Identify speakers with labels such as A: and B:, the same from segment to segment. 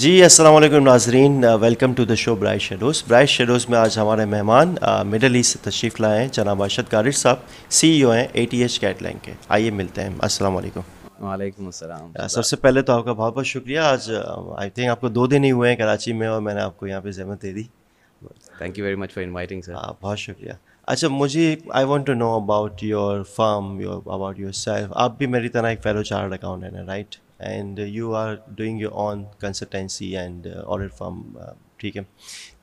A: जी अस्सलाम नाजरीन welcome to the show bright shadows bright shadows में आज हमारे मेहमान मिडल ईस्ट से तशरीफ़ लाए हैं जनाब अरशद गारिश साहब सी ई ओ हैं ए टी एच लाइन के आइए मिलते हैं अस्सलाम वालेकुम वालेकुम सबसे पहले तो आपका बहुत बहुत शुक्रिया आज आई थिंक आपको दो दिन ही हुए हैं कराची में और मैंने आपको यहाँ पर जहमत दे दी thank you very much for inviting sir बहुत शुक्रिया अच्छा मुझे I want to know about your firm your about yourself आप भी मेरी तरह एक फेलो चार्ट अकाउंट है right and you are doing your own consultancy and audit firm ठीक है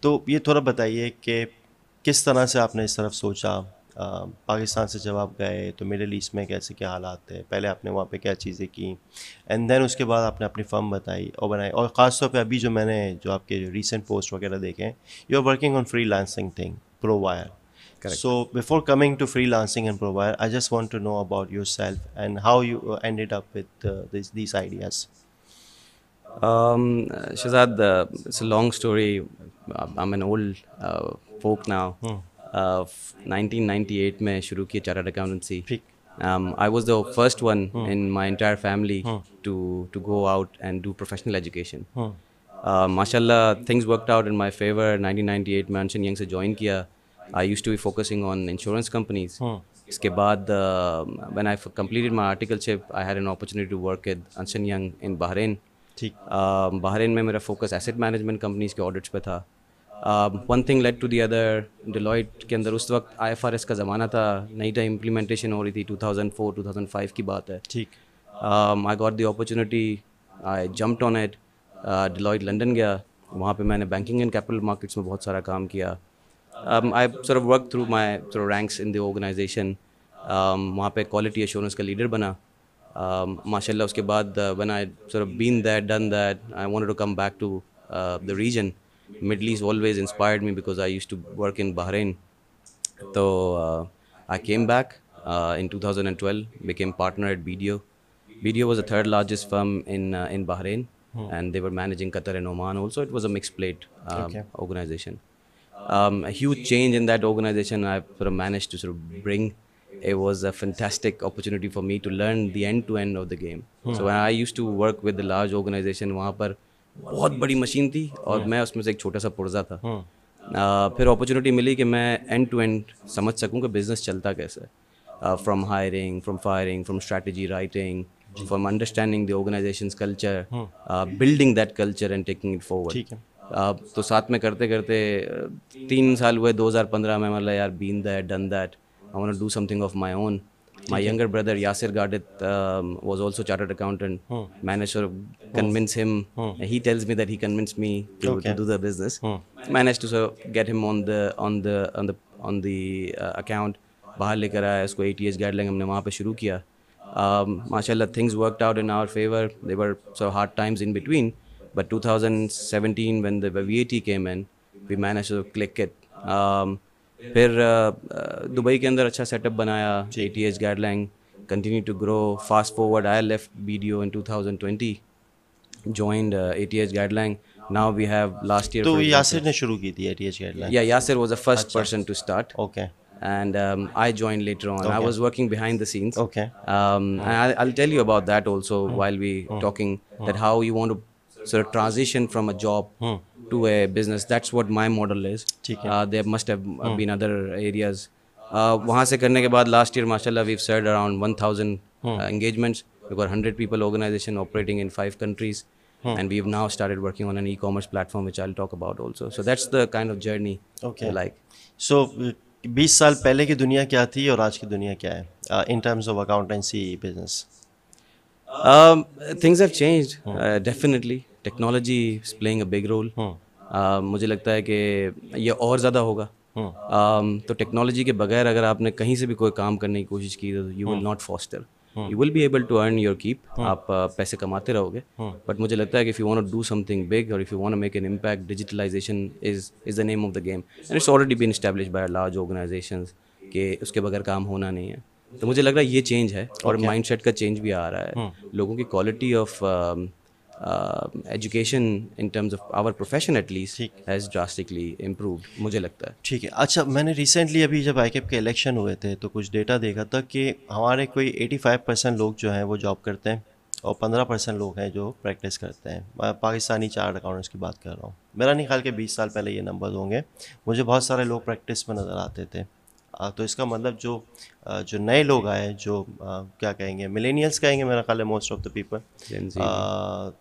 A: तो ये थोड़ा बताइए कि किस तरह से आपने इस तरफ सोचा पाकिस्तान से जब आप गए तो मिडिल ईस्ट में कैसे क्या हालात थे पहले आपने वहाँ पे क्या चीज़ें की एंड देन उसके बाद आपने अपनी फर्म बताई और बनाई और ख़ासतौर पे अभी जो मैंने जो आपके रिसेंट पोस्ट वगैरह देखे हैं you are working on freelancing thing pro wire Correct. So before coming to freelancing and provide, I just want to know about yourself and how you uh, ended up with uh, this, these ideas. Um, Shazad,
B: uh, it's a long story. I'm an old uh, folk now. Hmm. Uh, 1998 में शुरू किया chartered um, I was the first one hmm. in my entire family hmm. to to go out and do professional education. Hmm. Uh, mashallah, things worked out in my favor. 1998 में Ernst and young I used to be focusing on insurance companies इसके बाद when I my articleship I had an opportunity to work with Ernst and young in Bahrain ठीक Bahrain में मेरा focus asset management companies के audits पे था one thing led to the other Deloitte के अंदर उस वक्त आई एफ आर एस का ज़माना था नई टाइम इम्प्लीमेंटेशन हो रही थी टू टू थाउजेंड फाइव की बात है ठीक I got the opportunity I jump on at Deloitte London गया वहाँ पर मैंने बैंकिंग एंड कैपिटल मार्केट्स में बहुत सारा काम किया um, I sort of worked through my sort of ranks in the organization. Um, वहाँ पे quality assurance का leader बना. Um, माशाल्लाह उसके बाद uh, when I sort of been there, done that, I wanted to come back to uh, the region. Middle East always inspired me because I used to work in Bahrain. So uh, I came back uh, in 2012, became partner at BDO. BDO was the third largest firm in uh, in Bahrain, hmm. and they were managing Qatar and Oman. Also, it was a mixed plate um, okay. organization. um, a huge change in that organization i sort of managed to sort of bring. It was a fantastic opportunity for me to learn the end to end of the game. Hmm. So when I used to work with the large organization, वहाँ पर बहुत बड़ी machine थी और मैं उसमें से एक छोटा सा पुर्जा था फिर अपॉर्चुनिटी मिली कि मैं एंड टू एंड समझ सकूँ कि बिज़नेस चलता कैसे from hiring from firing from strategy writing from understanding the organisation culture building that culture and taking it forward तो साथ में करते करते तीन साल हुए 2015 में मतलब यार been that done that I want do something of my own my younger brother Yasir Gardit was also chartered accountant मैंने so convince him he tells me that he convince me to do the business manage to so get him on the on the on the on the account बाहर लेकर आया उसको A T S guideline हमने वहाँ पर शुरू किया माशा things work out in our favour there were so hard times in between But 2017, when the VAT came in, we managed to click it. Um, फिर uh, uh, दुबई के अंदर अच्छा सेटअप बनाया A T H guideline continue to grow fast forward I left B D O in two thousand twenty joined uh, ATH guideline. Now we have last year. So Yasir
A: ne shuru ki thi ATH guideline. Yeah, Yasir was the first Achha. person
B: to start. Okay. And um, I joined later on. Okay. I was working behind the scenes. Okay. Um, mm. and I, will tell you about that also mm. while we mm. talking hmm. that how sort of transition from a job hmm. to a business. That's what my model is. Uh, there must have uh, hmm. been other areas. Uh, वहाँ से करने के बाद last year माशाल्लाह we served around one thousand engagements hundred people organisation operating in five countries and we now started working on an e-commerce
A: platform which I talk about also so that's the kind of journey okay like so बीस साल पहले की दुनिया क्या थी और आज की दुनिया क्या है in terms of accountancy business things have change definitely technology is playing a big
B: role मुझे लगता है कि ये और ज़्यादा होगा hmm. uh, तो टेक्नोलॉजी के बगैर अगर आपने कहीं से भी कोई काम करने की कोशिश की तो you will not foster you will be able to earn your keep आप पैसे कमाते रहोगे बट हाँ। मुझे लगता है कि if you want to do something big और if you want to make an impact digitalisation is is the name of the game and it's already been establish by large organisation के उसके बगैर काम होना नहीं है तो मुझे लग रहा है ये चेंज है और माइंड okay. का चेंज भी आ रहा है hmm. लोगों की quality of education in terms of our
A: profession at least has drastically improve मुझे लगता है ठीक है अच्छा मैंने रिसेंटली अभी जब आई e के इलेक्शन हुए थे तो कुछ डेटा देखा था कि हमारे कोई 85 परसेंट लोग जो हैं वो जॉब करते हैं और 15 परसेंट लोग हैं जो प्रैक्टिस करते हैं मैं पाकिस्तानी चार्ट अकाउंटेंट्स की बात कर रहा हूँ मेरा नहीं ख्याल के बीस साल पहले ये नंबर होंगे मुझे बहुत सारे लोग प्रैक्टिस में नज़र आते थे तो इसका मतलब जो जो नए लोग आए जो क्या कहेंगे मिलेनियल्स कहेंगे मेरा ख्याल है मोस्ट ऑफ द पीपल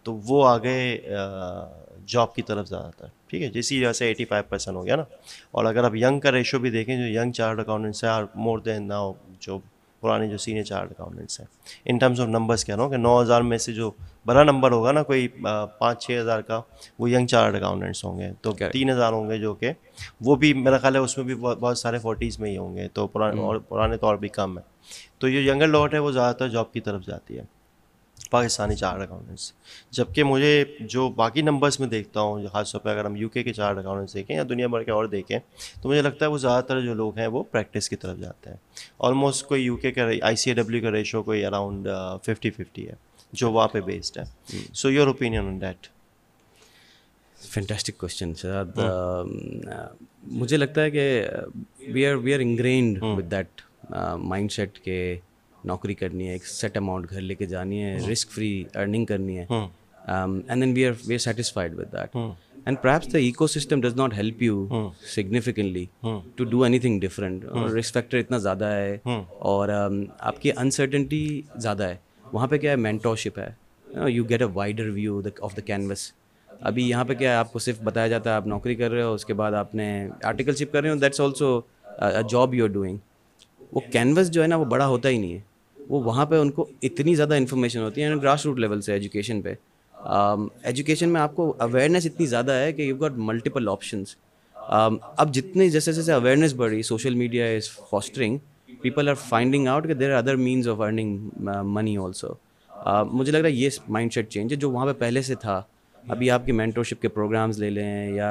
A: तो वो आ गए जॉब की तरफ ज़्यादातर ठीक है जिसकी वजह से एटी फाइव परसेंट हो गया ना और अगर आप यंग का रेशो भी देखें जो यंग चार्ट अकाउंटेंट्स हैं मोर देन नाउ जो पुराने जो सीनियर चार्ट अकाउंटेंट्स हैं इन टर्म्स ऑफ नंबर्स कह रहा हूँ कि नौ हज़ार में से जो बड़ा नंबर होगा ना कोई पाँच छः हज़ार का वो यंग चार्ट अकाउंटेंट्स होंगे तो तीन हज़ार होंगे जो कि वो भी मेरा ख्याल है उसमें भी बहुत सारे फोर्टीज़ में ही होंगे तो पुराने हम्म। और पुराने तो और भी कम है तो ये यंगर लॉट है वो ज़्यादातर जॉब की तरफ जाती है पाकिस्तानी चार्ट अकाउंटेंट्स जबकि मुझे जो बाकी नंबर्स में देखता हूँ खासतौर पर अगर हम यू के चार्ट अकाउंटेंट्स देखें या दुनिया भर के और देखें तो मुझे लगता है वो ज़्यादातर जो लोग हैं वो प्रैक्टिस की तरफ जाते हैं ऑलमोस्ट कोई यू का आई सी डब्ल्यू का रेशो कोई अराउंड फिफ्टी फिफ्टी है जो वहाँ पे बेस्ड है so your opinion on that
B: fantastic question
A: sir मुझे लगता है कि we are we are
B: ingrained with that mindset के नौकरी करनी है एक सेट अमाउंट घर लेके जानी है रिस्क फ्री अर्निंग करनी है and then we are we are satisfied with that and perhaps the ecosystem does not help you significantly to do anything different risk factor इतना ज़्यादा है hmm. और um, आपकी uncertainty ज़्यादा है वहाँ पे क्या है मैंटोशिप है you get a wider view of the canvas अभी यहाँ पे क्या है आपको सिर्फ बताया जाता है आप नौकरी कर रहे हो उसके बाद आपने आर्टिकलशिप कर रहे हो that's also job you are doing वो कैनवस जो है ना वो बड़ा होता ही नहीं है वो वहाँ पे उनको इतनी ज़्यादा इन्फॉर्मेशन होती है ग्रास रूट लेवल से एजुकेशन पे एजुकेशन um, में आपको अवेयरनेस इतनी ज़्यादा है कि यू गॉट मल्टीपल ऑप्शन अब जितने जैसे जैसे अवेयरनेस बढ़ी social media is fostering people are finding out there are other means of earning money also मुझे लग रहा है ये माइंड सेट चेंज है जो वहाँ पर पहले से था अभी आपके मैंटोरशिप के प्रोग्राम्स ले लें या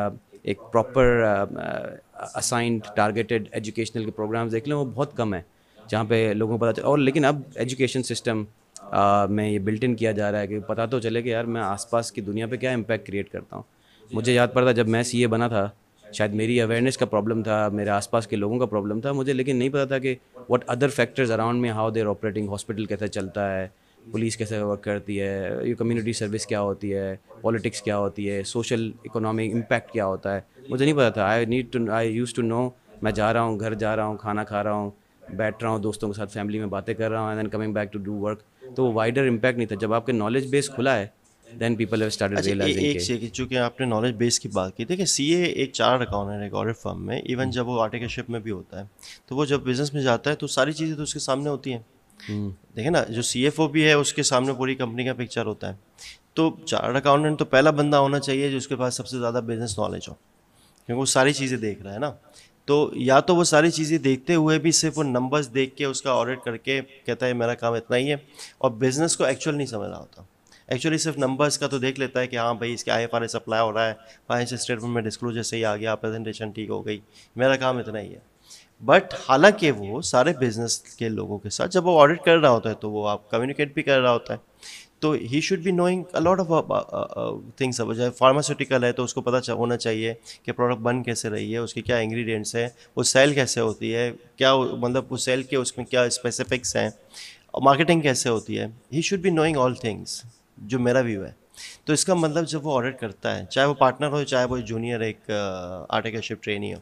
B: एक प्रॉपर असाइंड टारगेटेड एजुकेशनल के प्रोग्राम्स देख लें वो बहुत कम है जहाँ पे लोगों को पता चल और लेकिन अब एजुकेशन सिस्टम uh, में ये बिल्ट इन किया जा रहा है कि पता तो चले कि यार मैं आसपास की दुनिया पे क्या इम्पैक्ट क्रिएट करता हूँ मुझे याद पड़ता जब मैं सी बना था शायद मेरी अवेयरनेस का प्रॉब्लम था मेरे आसपास के लोगों का प्रॉब्लम था मुझे लेकिन नहीं पता था कि व्हाट अदर फैक्टर्स अराउंड में हाउ देर ऑपरेटिंग हॉस्पिटल कैसे चलता है पुलिस कैसे वर्क करती है ये कम्युनिटी सर्विस क्या होती है पॉलिटिक्स क्या होती है सोशल इकोनॉमिक इम्पैक्ट क्या होता है मुझे नहीं पता था I need to I use to know मैं जा रहा हूँ घर जा रहा हूँ खाना खा रहा हूँ बैठ रहा हूँ दोस्तों के साथ फैमिली में बातें कर रहा हूँ and then coming back to do work तो वो वाइडर
A: इम्पैक्ट नहीं था जब आपके नॉलेज बेस खुला है then people have started realizing एक सेकंड चूंकि आपने नॉलेज बेस की बात की देखिए सीए एक चार्ट अकाउंटेंट है गवर्नमेंट फर्म में इवन हम्म। जब वो आर्टिकलशिप में भी होता है तो वो जब बिजनेस में जाता है तो सारी चीज़ें तो उसके सामने होती हैं हम्म। देखे ना जो सी भी है उसके सामने पूरी कंपनी का पिक्चर होता है तो चार्ट अकाउंटेंट तो पहला बंदा होना चाहिए जिसके पास सबसे ज़्यादा बिजनेस नॉलेज हो क्योंकि वो सारी चीज़ें देख रहा है ना तो या तो वो सारी चीज़ें देखते हुए भी सिर्फ वो नंबर्स देख के उसका ऑडिट करके कहता है मेरा काम इतना ही है और बिज़नेस को एक्चुअल नहीं समझ रहा होता एक्चुअली सिर्फ नंबर्स का तो देख लेता है कि हाँ भाई इसके आई एफ अप्लाई हो रहा है फाइनेंशियल स्टेटमेंट में डिस्क्लोजर सही आ गया प्रेजेंटेशन ठीक हो गई मेरा काम इतना ही है बट हालांकि वो सारे बिजनेस के लोगों के साथ जब वो ऑडिट कर रहा होता है तो वो आप कम्युनिकेट भी कर रहा होता है तो he should be knowing a lot of things अब चाहे फार्मास्यूटिकल है तो उसको पता होना चाहिए कि प्रोडक्ट बन कैसे रही है उसके क्या इंग्रेडिएंट्स हैं वो सेल कैसे होती है क्या मतलब उस सेल के उसमें क्या स्पेसिफिक्स हैं मार्केटिंग कैसे होती है he should be knowing all things जो मेरा व्यू है तो इसका मतलब जब वो ऑडिट करता है चाहे वो पार्टनर हो चाहे वो जूनियर एक आर्टिकलशिप ट्रेनी हो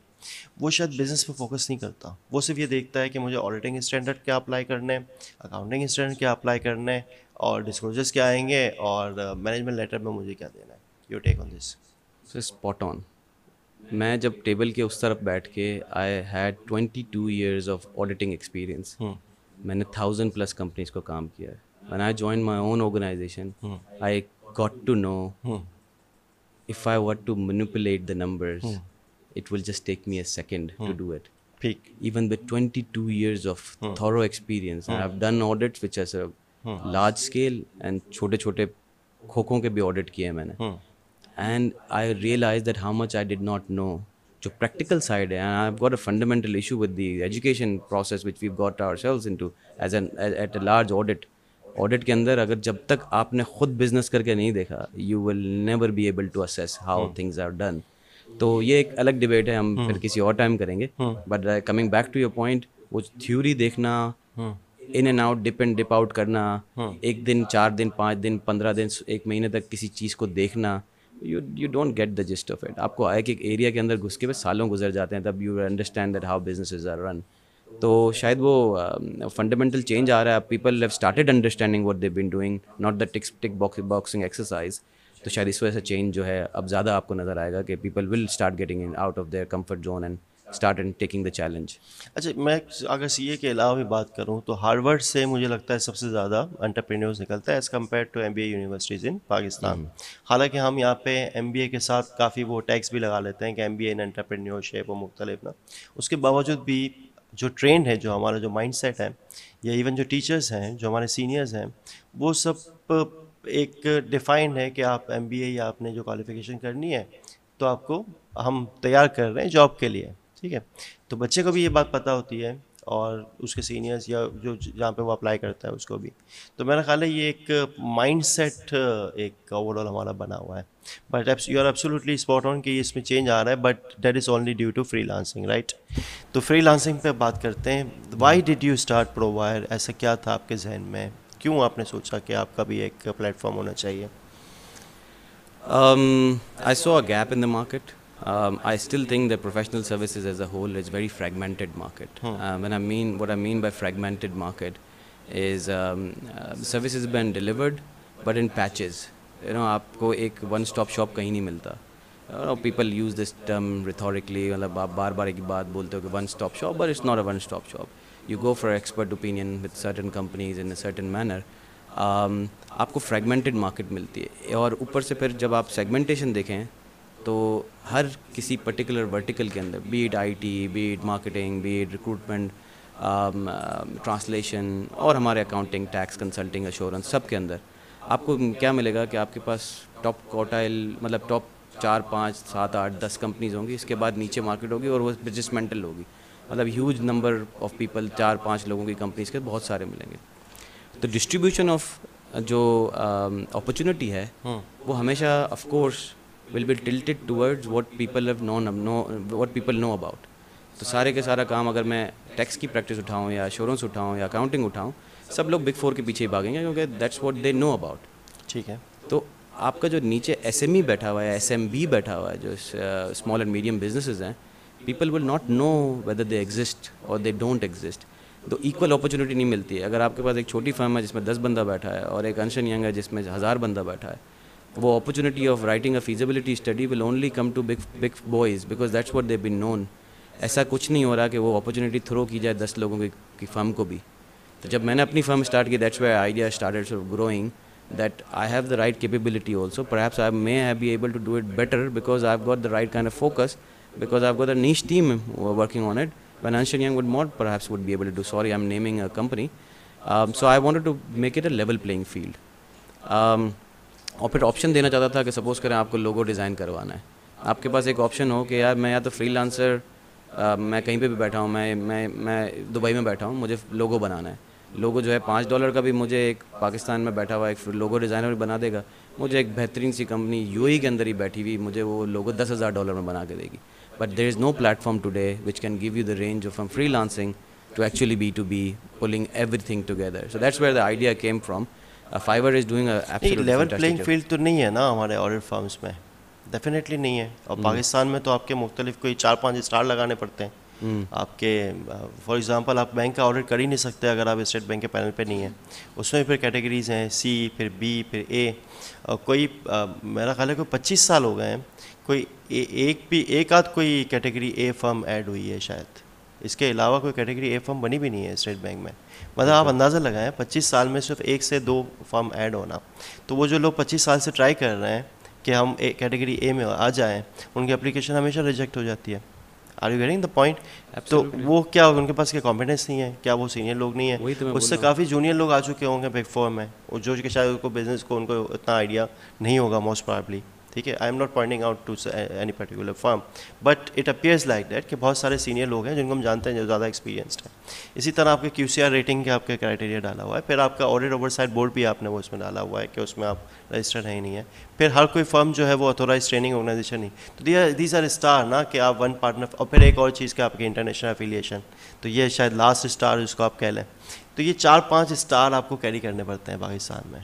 A: वो शायद बिज़नेस पे फोकस नहीं करता वो सिर्फ ये देखता है कि मुझे ऑडिटिंग स्टैंडर्ड क्या अप्लाई करने हैं अकाउंटिंग स्टैंडर्ड क्या अप्लाई करने हैं और डिस्क्लोजर्स क्या आएंगे और मैनेजमेंट लेटर में मुझे क्या देना है you take on this
B: spot on मैं जब टेबल के उस तरफ बैठ के I had twenty two years of auditing experience मैंने थाउजेंड प्लस कंपनीज को काम किया है when I joined my own organization, hmm. I got to know hmm. if I were to manipulate the numbers, hmm. it will just take me a second to do it. Even with 22 years of thorough experience, I've done audits which are large scale and chote chote khokon ke bhi audit kiye mm. And I realized that how much I did not know. The practical side, and I've got a fundamental issue with the education process which we've got ourselves into as an at a large audit. Audit के अंदर अगर जब तक आपने खुद business करके नहीं देखा you will never be able to assess how things are done तो ये एक अलग डिबेट है हम hmm. फिर किसी और टाइम करेंगे but coming back to your point वो थ्योरी देखना in and out dip and dip out करना hmm. एक दिन चार दिन पाँच दिन पंद्रह दिन एक महीने तक किसी चीज़ को देखना you you don't get the gist of it आपको आए एक एरिया के अंदर घुस के बस सालों गुजर जाते हैं तब you understand that how business are run तो शायद वो फंडामेंटल चेंज आ रहा है people have started understanding what they been doing not the tick tick boxing exercise तो शायद इस वजह से चेंज जो है अब ज़्यादा आपको नज़र
A: आएगा कि people will start getting in out of their comfort zone and start and taking the challenge अच्छा मैं अगर सी के अलावा भी बात करूँ तो हार्वर्ड से मुझे लगता है सबसे ज़्यादा अंटरप्रेन्योर्स निकलता है as compare to um universities in Pakistan हालांकि हम यहाँ पे एम के साथ काफ़ी वो टैक्स भी लगा लेते हैं कि एम बी इन एंटरप्रेन्योरशिप और मुख्तलिफ ना उसके बावजूद भी जो ट्रेंड है जो हमारा जो माइंडसेट है या इवन जो टीचर्स हैं जो हमारे सीनियर्स हैं वो सब एक डिफाइंड है कि आप एम या आपने जो क्वालिफिकेशन करनी है तो आपको हम तैयार कर रहे हैं जॉब के लिए ठीक है तो बच्चे को भी ये बात पता होती है और उसके सीनियर्स या जो जहाँ पे वो अप्लाई करता है उसको भी तो मेरा ख्याल है ये एक माइंडसेट एक ओवरऑल हमारा बना हुआ है but you are absolutely spot on कि इसमें चेंज आ रहा है but that is only due to freelancing right तो फ्री लांसिंग पर बात करते हैं why did you start Provire ऐसा क्या था आपके जहन में क्यों आपने सोचा कि आपका भी एक प्लेटफॉर्म होना चाहिए I saw a gap
B: in the market Um, I still think that professional services as a whole is very fragmented market. Um, and I mean, what I mean by fragmented market is um, uh, services have been delivered, but in patches. You know, you do one-stop shop anywhere. You know, people use this term rhetorically. one-stop shop, but it's not a one-stop shop. You go for expert opinion with certain companies in a certain manner. आपको fragmented market मिलती है और ऊपर से फिर जब आप segmentation देखें तो हर किसी पर्टिकुलर वर्टिकल के अंदर I T be it marketing be it recruitment translation और हमारे अकाउंटिंग टैक्स कंसल्टिंग एश्योरेंस सब के अंदर आपको क्या मिलेगा कि आपके पास टॉप कोटाइल मतलब टॉप चार पाँच सात आठ दस कंपनीज होंगी इसके बाद नीचे मार्केट होगी और वो बिजनेसमेंटल होगी मतलब ह्यूज नंबर ऑफ पीपल चार पाँच लोगों की कंपनीज के बहुत सारे मिलेंगे तो डिस्ट्रीब्यूशन ऑफ जो अपॉर्चुनिटी um, है हाँ। वो हमेशा of course will be tilted towards what people have known know what people तो सारे के सारा काम अगर मैं टैक्स की प्रैक्टिस उठाऊँ या इंश्योरेंस उठाऊँ या अकाउंटिंग उठाऊँ सब लोग बिग फोर के पीछे ही भागेंगे क्योंकि that's what they know about ठीक है तो आपका जो नीचे एस एम ई बैठा हुआ है एस एम बी बैठा हुआ है जो स्मॉल एंड मीडियम बिजनेसेस हैं people will not know whether they exist और दे डोंट एग्जिस्ट तो इक्वल अपॉर्चुनिटी नहीं मिलती है अगर आपके पास एक छोटी फर्म है जिसमें दस बंदा बैठा है और एक अनशन यंग है जिसमें हज़ार बंदा बैठा है वो opportunity of writing a feasibility study will only come to big big boys because that's what they been known ऐसा कुछ नहीं हो रहा कि वो अपॉर्चुनिटी थ्रो की जाए दस लोगों की, की फर्म को भी तो जब मैंने अपनी फर्म स्टार्ट की that's way idea start growing that I have the right capability also perhaps I may have be able to do it better because I have got the right kind of focus because I got the niche team working on it financial young would not perhaps would be able to do sorry I am naming a company so I want to make it a level playing field और फिर option देना चाहता था कि suppose करें आपको logo design करवाना है आपके पास एक ऑप्शन हो कि यार मैं या तो फ्री लांसर मैं कहीं पे भी बैठा हूँ मैं मैं मैं दुबई में बैठा हूँ मुझे लोगो बनाना है लोगो जो है पाँच डॉलर का भी मुझे एक पाकिस्तान में बैठा हुआ एक लोगो डिज़ाइनर भी बना देगा मुझे एक बेहतरीन सी कंपनी यू e के अंदर ही बैठी हुई मुझे वो लोगो दस हज़ार डॉलर में बना के देगी but there is no platform today which can give you the range from freelancing to actually B to B pulling everything together so that's where the idea came from Fiverr is doing level playing field
A: तो नहीं है ना हमारे order firms में definitely नहीं है और hmm. Pakistan में तो आपके मुख्तलिफ कोई चार पाँच स्टार लगाने पड़ते हैं hmm. आपके फॉर एग्ज़ाम्पल आप बैंक का ऑर्डर कर ही नहीं सकते अगर आप स्टेट बैंक के पैनल पे नहीं है उसमें फिर कैटेगरीज हैं सी फिर बी फिर ए और कोई uh, मेरा ख्याल है कोई पच्चीस साल हो गए हैं कोई ए, एक भी एक आध कोई कैटेगरी ए फर्म ऐड हुई है शायद इसके अलावा कोई कैटेगरी ए फर्म बनी भी नहीं है स्टेट बैंक में मतलब आप अंदाज़ा लगाएं पच्चीस साल में सिर्फ एक से दो फॉर्म ऐड होना तो वो जो लोग पच्चीस साल से ट्राई कर रहे हैं कि हम ए कैटेगरी ए में आ जाएं उनकी अप्लीकेशन हमेशा रिजेक्ट हो जाती है are you getting the point तो वो क्या उनके पास क्या कॉम्पिटेंस नहीं है क्या वो सीनियर लोग नहीं है तो उससे काफ़ी जूनियर लोग आ चुके होंगे बिग फॉर्म में और जो कि शायद उनको बिजनेस को उनको इतना आइडिया नहीं होगा मोस्ट प्रॉबली ठीक है I am not pointing out to any particular firm but it appears like that कि बहुत सारे सीनियर लोग हैं जिनको हम जानते हैं जो ज़्यादा एक्सपीरियंसड है इसी तरह आपके क्यू सी आर रेटिंग के आपके क्राइटेरिया डाला हुआ है फिर आपका ऑडिट साइड बोर्ड भी आपने वो इसमें डाला हुआ है कि उसमें आप रजिस्टर्ड है ही नहीं है फिर हर कोई फर्म जो है वो अथोराइज ट्रेनिंग ऑर्गेनाइजेशन ही तो दिया दीज आर स्टार ना कि आप वन पार्टनर और फिर एक और चीज़ का आपके इंटरनेशनल एफिलिएशन तो ये शायद लास्ट स्टार जिसको आप कह लें तो ये चार पाँच स्टार आपको कैरी करने पड़ते हैं पाकिस्तान में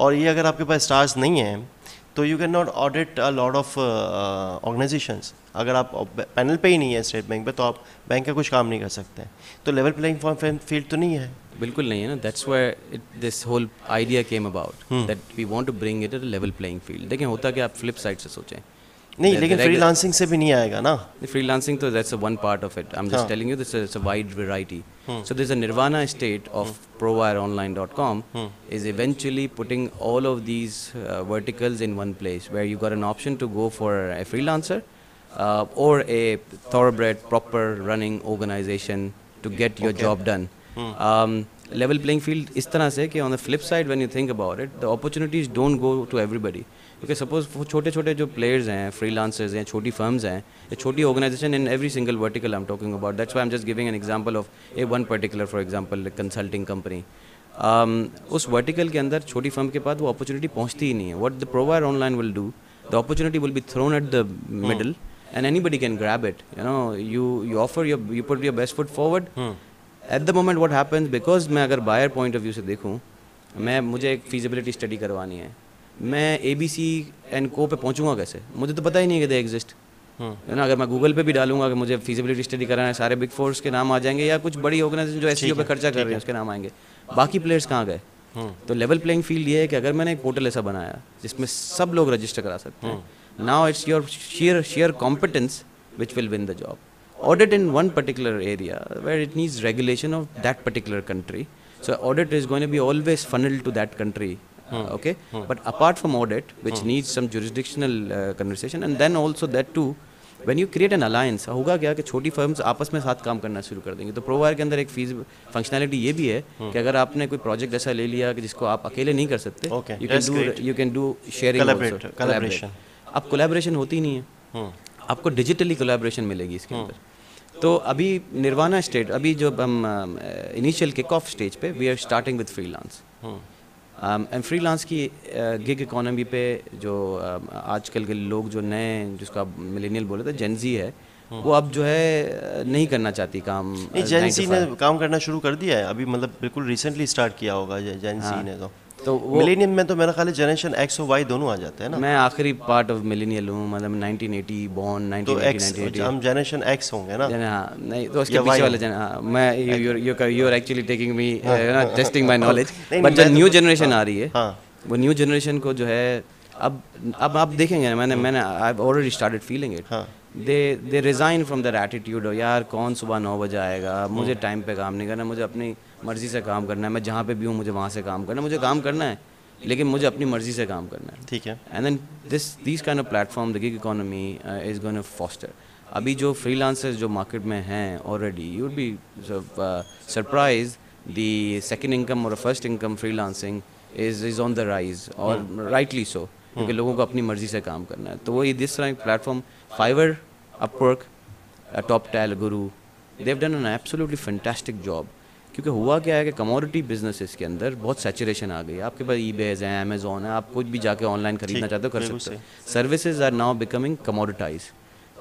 A: और ये अगर आपके पास स्टार्स नहीं हैं तो you can not audit a lot of organisations अगर आप पैनल पे ही नहीं है स्टेट बैंक पे तो आप बैंक का कुछ काम नहीं कर सकते तो लेवल प्लेइंग फील्ड तो नहीं है बिल्कुल नहीं है ना that's why this whole idea came
B: about that we want to bring it level playing field देखें होता कि आप फ्लिप साइड से सोचें नहीं लेकिन फ्रीलांसिंग
A: से भी नहीं आएगा ना
B: freelancing तो that's one part of it I am just telling you this is a wide variety. Hmm. So there's a nirvana state of hmm. prowireonline.com hmm. is eventually putting all of these uh, verticals in one place where you got an option to go for a freelancer uh, or a thoroughbred proper running organization to get your job done hmm. um, level playing field is tarah se ki on the flip side when you think about it the opportunities don't go to everybody क्योंकि suppose छोटे छोटे जो players हैं lancers हैं छोटी firms हैं या छोटी organisation in every single vertical I am talking about that's why I'm just giving an example of a one particular for example consulting company उस वर्टिकल के अंदर छोटी फर्म के पास वो अपॉर्चुनिटी पहुंचती ही नहीं है what the provide online will do the opportunity will be thrown at the middle and anybody can grab it you know you you offer your you put your best foot forward at the moment what happens because मैं अगर buyer point of view से देखूँ मैं मुझे एक feasibility study करवानी है मैं ए बी सी एंड को पे पहुँचूंगा कैसे मुझे तो पता ही नहीं कि दे एग्जिस्ट हाँ। है ना अगर मैं गूगल पे भी डालूंगा कि मुझे फिजिबिलिटी स्टडी कराना है सारे बिग फोर्स के नाम आ जाएंगे या कुछ बड़ी ऑर्गेनाइजेशन जो एस e पे खर्चा कर रहे हैं उसके नाम आएंगे बाकी प्लेयर्स कहाँ गए हाँ। तो लेवल प्लेइंग फील्ड ये है कि अगर मैंने एक पोर्टल ऐसा बनाया जिसमें सब लोग रजिस्टर करा सकते हैं now it's your share share competence which will win the job audit in one particular area where it needs regulation of that particular country so audit is going be always funnel to that country Hmm. uh, okay hmm. but apart from audit which hmm. needs some jurisdictional uh, conversation and then also that too when you create an alliance होगा क्या कि छोटी firms आपस में साथ काम करना शुरू कर देंगे तो प्रोवायर के अंदर एक फीस फंक्शनैलिटी ये भी है कि अगर आपने कोई प्रोजेक्ट ऐसा ले लिया कि जिसको आप अकेले नहीं कर सकते you can do you can do sharing अब कोलेबरेशन होती नहीं है आपको डिजिटली कोलेबरेशन मिलेगी इसके अंदर तो अभी निर्वाणा स्टेट अभी जो हम इनिशियल किक ऑफ स्टेज पे we are starting with freelance and um, freelance की गिग uh, इकोनॉमी पे जो um, आजकल के लोग जो नए जिसको आप
A: मिलेनियल बोले थे जेंजी है वो अब जो है uh, नहीं करना चाहती काम जेनसी uh, ने काम करना शुरू कर दिया है अभी मतलब बिल्कुल रिसेंटली स्टार्ट किया होगा जेनसी हाँ। ने तो तो मिलेनियम में तो मेरा ख्याल जनरेशन एक्स और वाई दोनों आ जाते हैं ना मैं आखिरी पार्ट ऑफ मिलेनियल हूँ मतलब 1980 बॉर्न 1980 तो एक्स अच्छा, हम जनरेशन एक्स होंगे ना हाँ नहीं तो उसके पीछे वाले जन हाँ मैं
B: you are you are actually taking me you know testing my knowledge but जो न्यू जनरेशन तो हाँ। आ रही है हाँ। वो न्यू जनरेशन को जो है अब अब आप देखेंगे मैंने हाँ। मैंने I have already started feeling it they they resign from that attitude यार कौन सुबह नौ बजे आएगा मुझे टाइम पे काम नहीं करना मुझे अपनी मर्ज़ी से काम करना है मैं जहाँ पे भी हूँ मुझे वहाँ से काम करना है मुझे काम करना है लेकिन मुझे अपनी मर्ज़ी से काम करना है ठीक है and then this this kind of platform the gig economy is to foster अभी जो फ्रीलांसर्स जो मार्केट में हैं already you would be surprise the second income और first income freelancing is is on the rise और rightly so क्योंकि लोगों को अपनी मर्ज़ी से काम करना है तो वही दिस तरह platform Fiverr Upwork Toptal Guru have done an absolutely fantastic job क्योंकि हुआ क्या है कि कमोडिटी बिजनेस के अंदर बहुत सेचुरेशन आ गई है आपके पास ई बेज है अमेजोन है आप कुछ भी जाके ऑनलाइन खरीदना चाहते हो कर सकते हो services are now becoming commoditize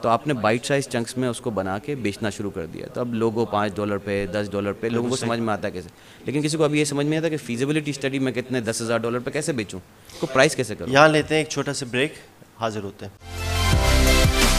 B: तो आपने बाइट साइज चंक्स में उसको बना के बेचना शुरू कर दिया तो अब लोगों पाँच डॉलर पे दस डॉलर पे लोगों को समझ में आता है कैसे लेकिन किसी को अभी ये समझ में आता कि फिजिबिलिटी स्टडी में कितने दस हज़ार डॉलर पे कैसे
A: बेचूँ को प्राइस कैसे करूँ यहाँ लेते हैं एक छोटा सा ब्रेक हाजिर होते हैं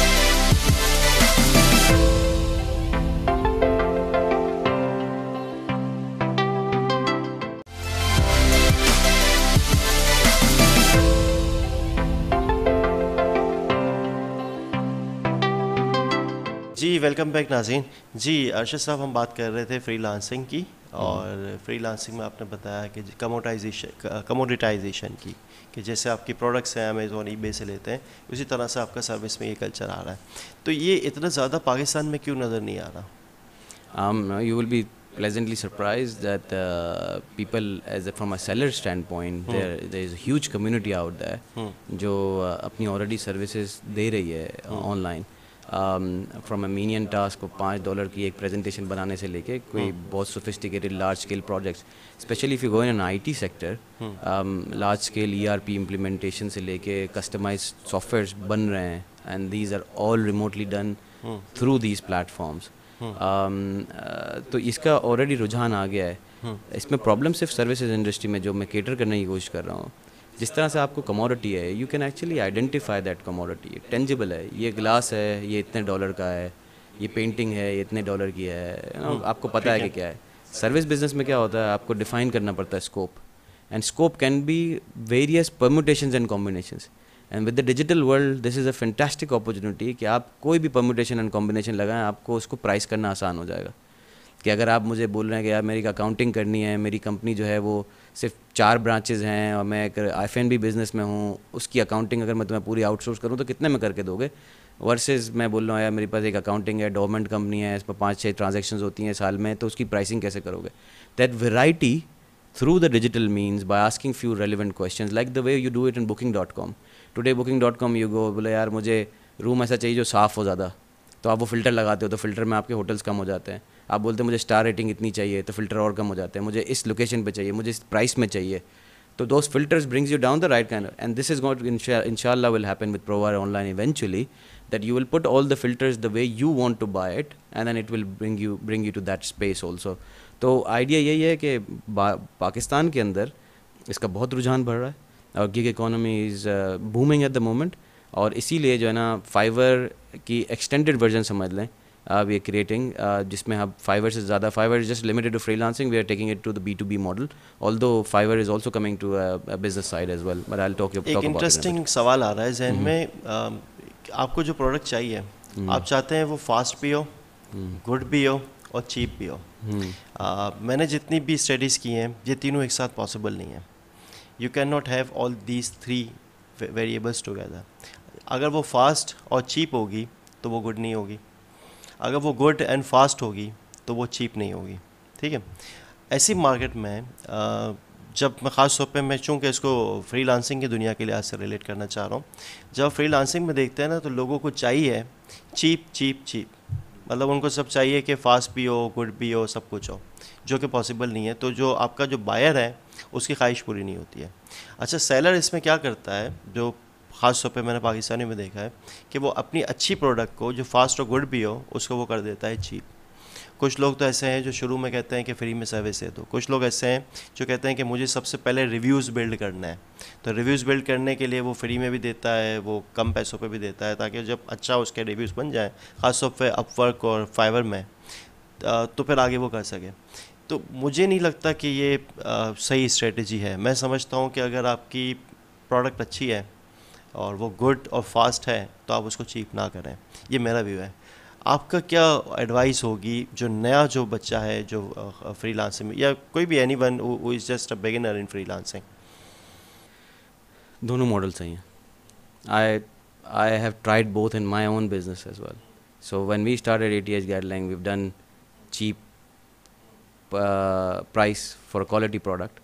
A: जी वेलकम बैक नाजीन जी अरशद साहब हम बात कर रहे थे फ्रीलांसिंग की और फ्रीलांसिंग में आपने बताया कि कमोटाइजेशन कमोडिटाइजेशन की कि जैसे आपकी प्रोडक्ट्स हैं अमेज़ोन ई से लेते हैं उसी तरह से आपका सर्विस में ये कल्चर आ रहा है तो ये इतना ज़्यादा पाकिस्तान में क्यों नज़र नहीं आ
B: रहा you will be pleasantly surprise that people as from a, seller standpoint is huge there out is hmm. जो uh, अपनी ऑलरेडी services दे रही है hmm. फ्रॉम अमीनियन टास्क को पाँच डॉलर की एक प्रेजेंटेशन बनाने से लेके कोई hmm. बहुत sophisticated large scale projects specially if you go in an IT sector large scale ERP implementation से लेके कस्टमाइज सॉफ्टवेयर बन रहे हैं and these are all remotely done through these platforms तो इसका ऑलरेडी रुझान आ गया है hmm. इसमें प्रॉब्लम सिर्फ सर्विसेज इंडस्ट्री में जो मैं केटर करने की कोशिश कर रहा हूँ जिस तरह से आपको कमोडिटी है you can actually identify that commodity tangible है ये ग्लास है ये इतने डॉलर का है ये पेंटिंग है ये इतने डॉलर की है hmm, आपको पता है कि क्या है सर्विस बिजनेस में क्या होता है आपको डिफाइन करना पड़ता है scope and scope can be various permutation and combination and with the digital world this is a fantastic opportunity कि आप कोई भी परम्यूटेशन एंड कॉम्बिनेशन लगाएं आपको उसको प्राइस करना आसान हो जाएगा कि अगर आप मुझे बोल रहे हैं कि यार मेरी अकाउंटिंग करनी है मेरी कंपनी जो है वो सिर्फ चार ब्रांचेज़ हैं और मैं एक एफ एन बी बिज़नेस में हूँ उसकी अकाउंटिंग अगर मैं तुम्हें पूरी आउटसोर्स करूँ तो कितने में करके दोगे वर्सेस मैं बोल रहा हूँ यार मेरे पास एक अकाउंटिंग है डोमेंट कंपनी है इस पर पाँच छः ट्रांजेक्शन होती हैं साल में तो उसकी प्राइसिंग कैसे करोगे that variety through the digital by asking few relevant question like the way you do it in booking dot com today booking dot com you go बोले यार मुझे रूम ऐसा चाहिए जो साफ़ हो ज़्यादा तो आप वो फ़िल्टर लगाते हो तो फ़िल्टर में आपके होटल्स कम हो जाते हैं आप बोलते हैं मुझे स्टार रेटिंग इतनी चाहिए तो फिल्टर और कम हो जाते हैं मुझे इस लोकेशन पे चाहिए मुझे इस प्राइस में चाहिए तो those filters brings you down the right kind and this is in इनशाला will happen with provide online eventually that you will put all the filters the way you want to buy it and then it will bring you bring you to that space also तो idea यही है कि पाकिस्तान के अंदर इसका बहुत रुझान बढ़ रहा है और gig economy is booming at the moment और इसीलिए जो है ना फाइवर की एक्सटेंडेड वर्जन समझ लें वी आर क्रिएटिंग जिसमें हम फाइवर से ज़्यादा Fiverr is just limited to freelancing we are taking it to the B to B model although Fiverr is also coming to business side as well but I talk एक interesting
A: सवाल आ रहा है जहन mm-hmm. में um, आपको जो product चाहिए mm-hmm. आप चाहते हैं वो फास्ट भी हो गुड mm-hmm. भी हो और चीप भी हो uh, मैंने जितनी भी स्टडीज़ की हैं ये तीनों एक साथ पॉसिबल नहीं है you can not have all these three variables together अगर वो फास्ट और चीप होगी तो वो गुड नहीं होगी अगर वो गुड एंड फास्ट होगी तो वो चीप नहीं होगी ठीक है ऐसी मार्केट में जब मैं ख़ास तौर पर मैं चूँकि इसको फ्री लांसिंग की दुनिया के लिहाज से रिलेट करना चाह रहा हूँ जब फ्री लांसिंग में देखते हैं ना तो लोगों को चाहिए चीप चीप चीप मतलब उनको सब चाहिए कि फास्ट भी हो गुड भी हो सब कुछ हो जो कि पॉसिबल नहीं है तो जो आपका जो बायर है उसकी ख्वाहिश पूरी नहीं होती है अच्छा सेलर इसमें क्या करता है जो ख़ास तौर पे मैंने पाकिस्तानी में देखा है कि वो अपनी अच्छी प्रोडक्ट को जो फास्ट और गुड भी हो उसको वो कर देता है चीप कुछ लोग तो ऐसे हैं जो शुरू में कहते हैं कि फ्री में सर्विस है तो कुछ लोग ऐसे हैं जो कहते हैं कि मुझे सबसे पहले रिव्यूज़ बिल्ड करना है तो रिव्यूज़ बिल्ड करने के लिए वो फ्री में भी देता है वो कम पैसों पे भी देता है ताकि जब अच्छा उसके रिव्यूज़ बन जाए ख़ासतौर पर अपवर्क और फाइवर में तो फिर आगे वो कर सके तो मुझे नहीं लगता कि ये सही स्ट्रेटजी है मैं समझता हूँ कि अगर आपकी प्रोडक्ट अच्छी है और वो गुड और फास्ट है तो आप उसको चीप ना करें ये मेरा व्यू है आपका क्या एडवाइस होगी जो नया जो बच्चा है जो फ्री लांसिंग में या कोई भी एनी वन वो is just a beginner in freelancing
B: दोनों मॉडल सही हैं I I have tried both in my own business as well so when we start at a T लैंग we we've done cheap price for quality product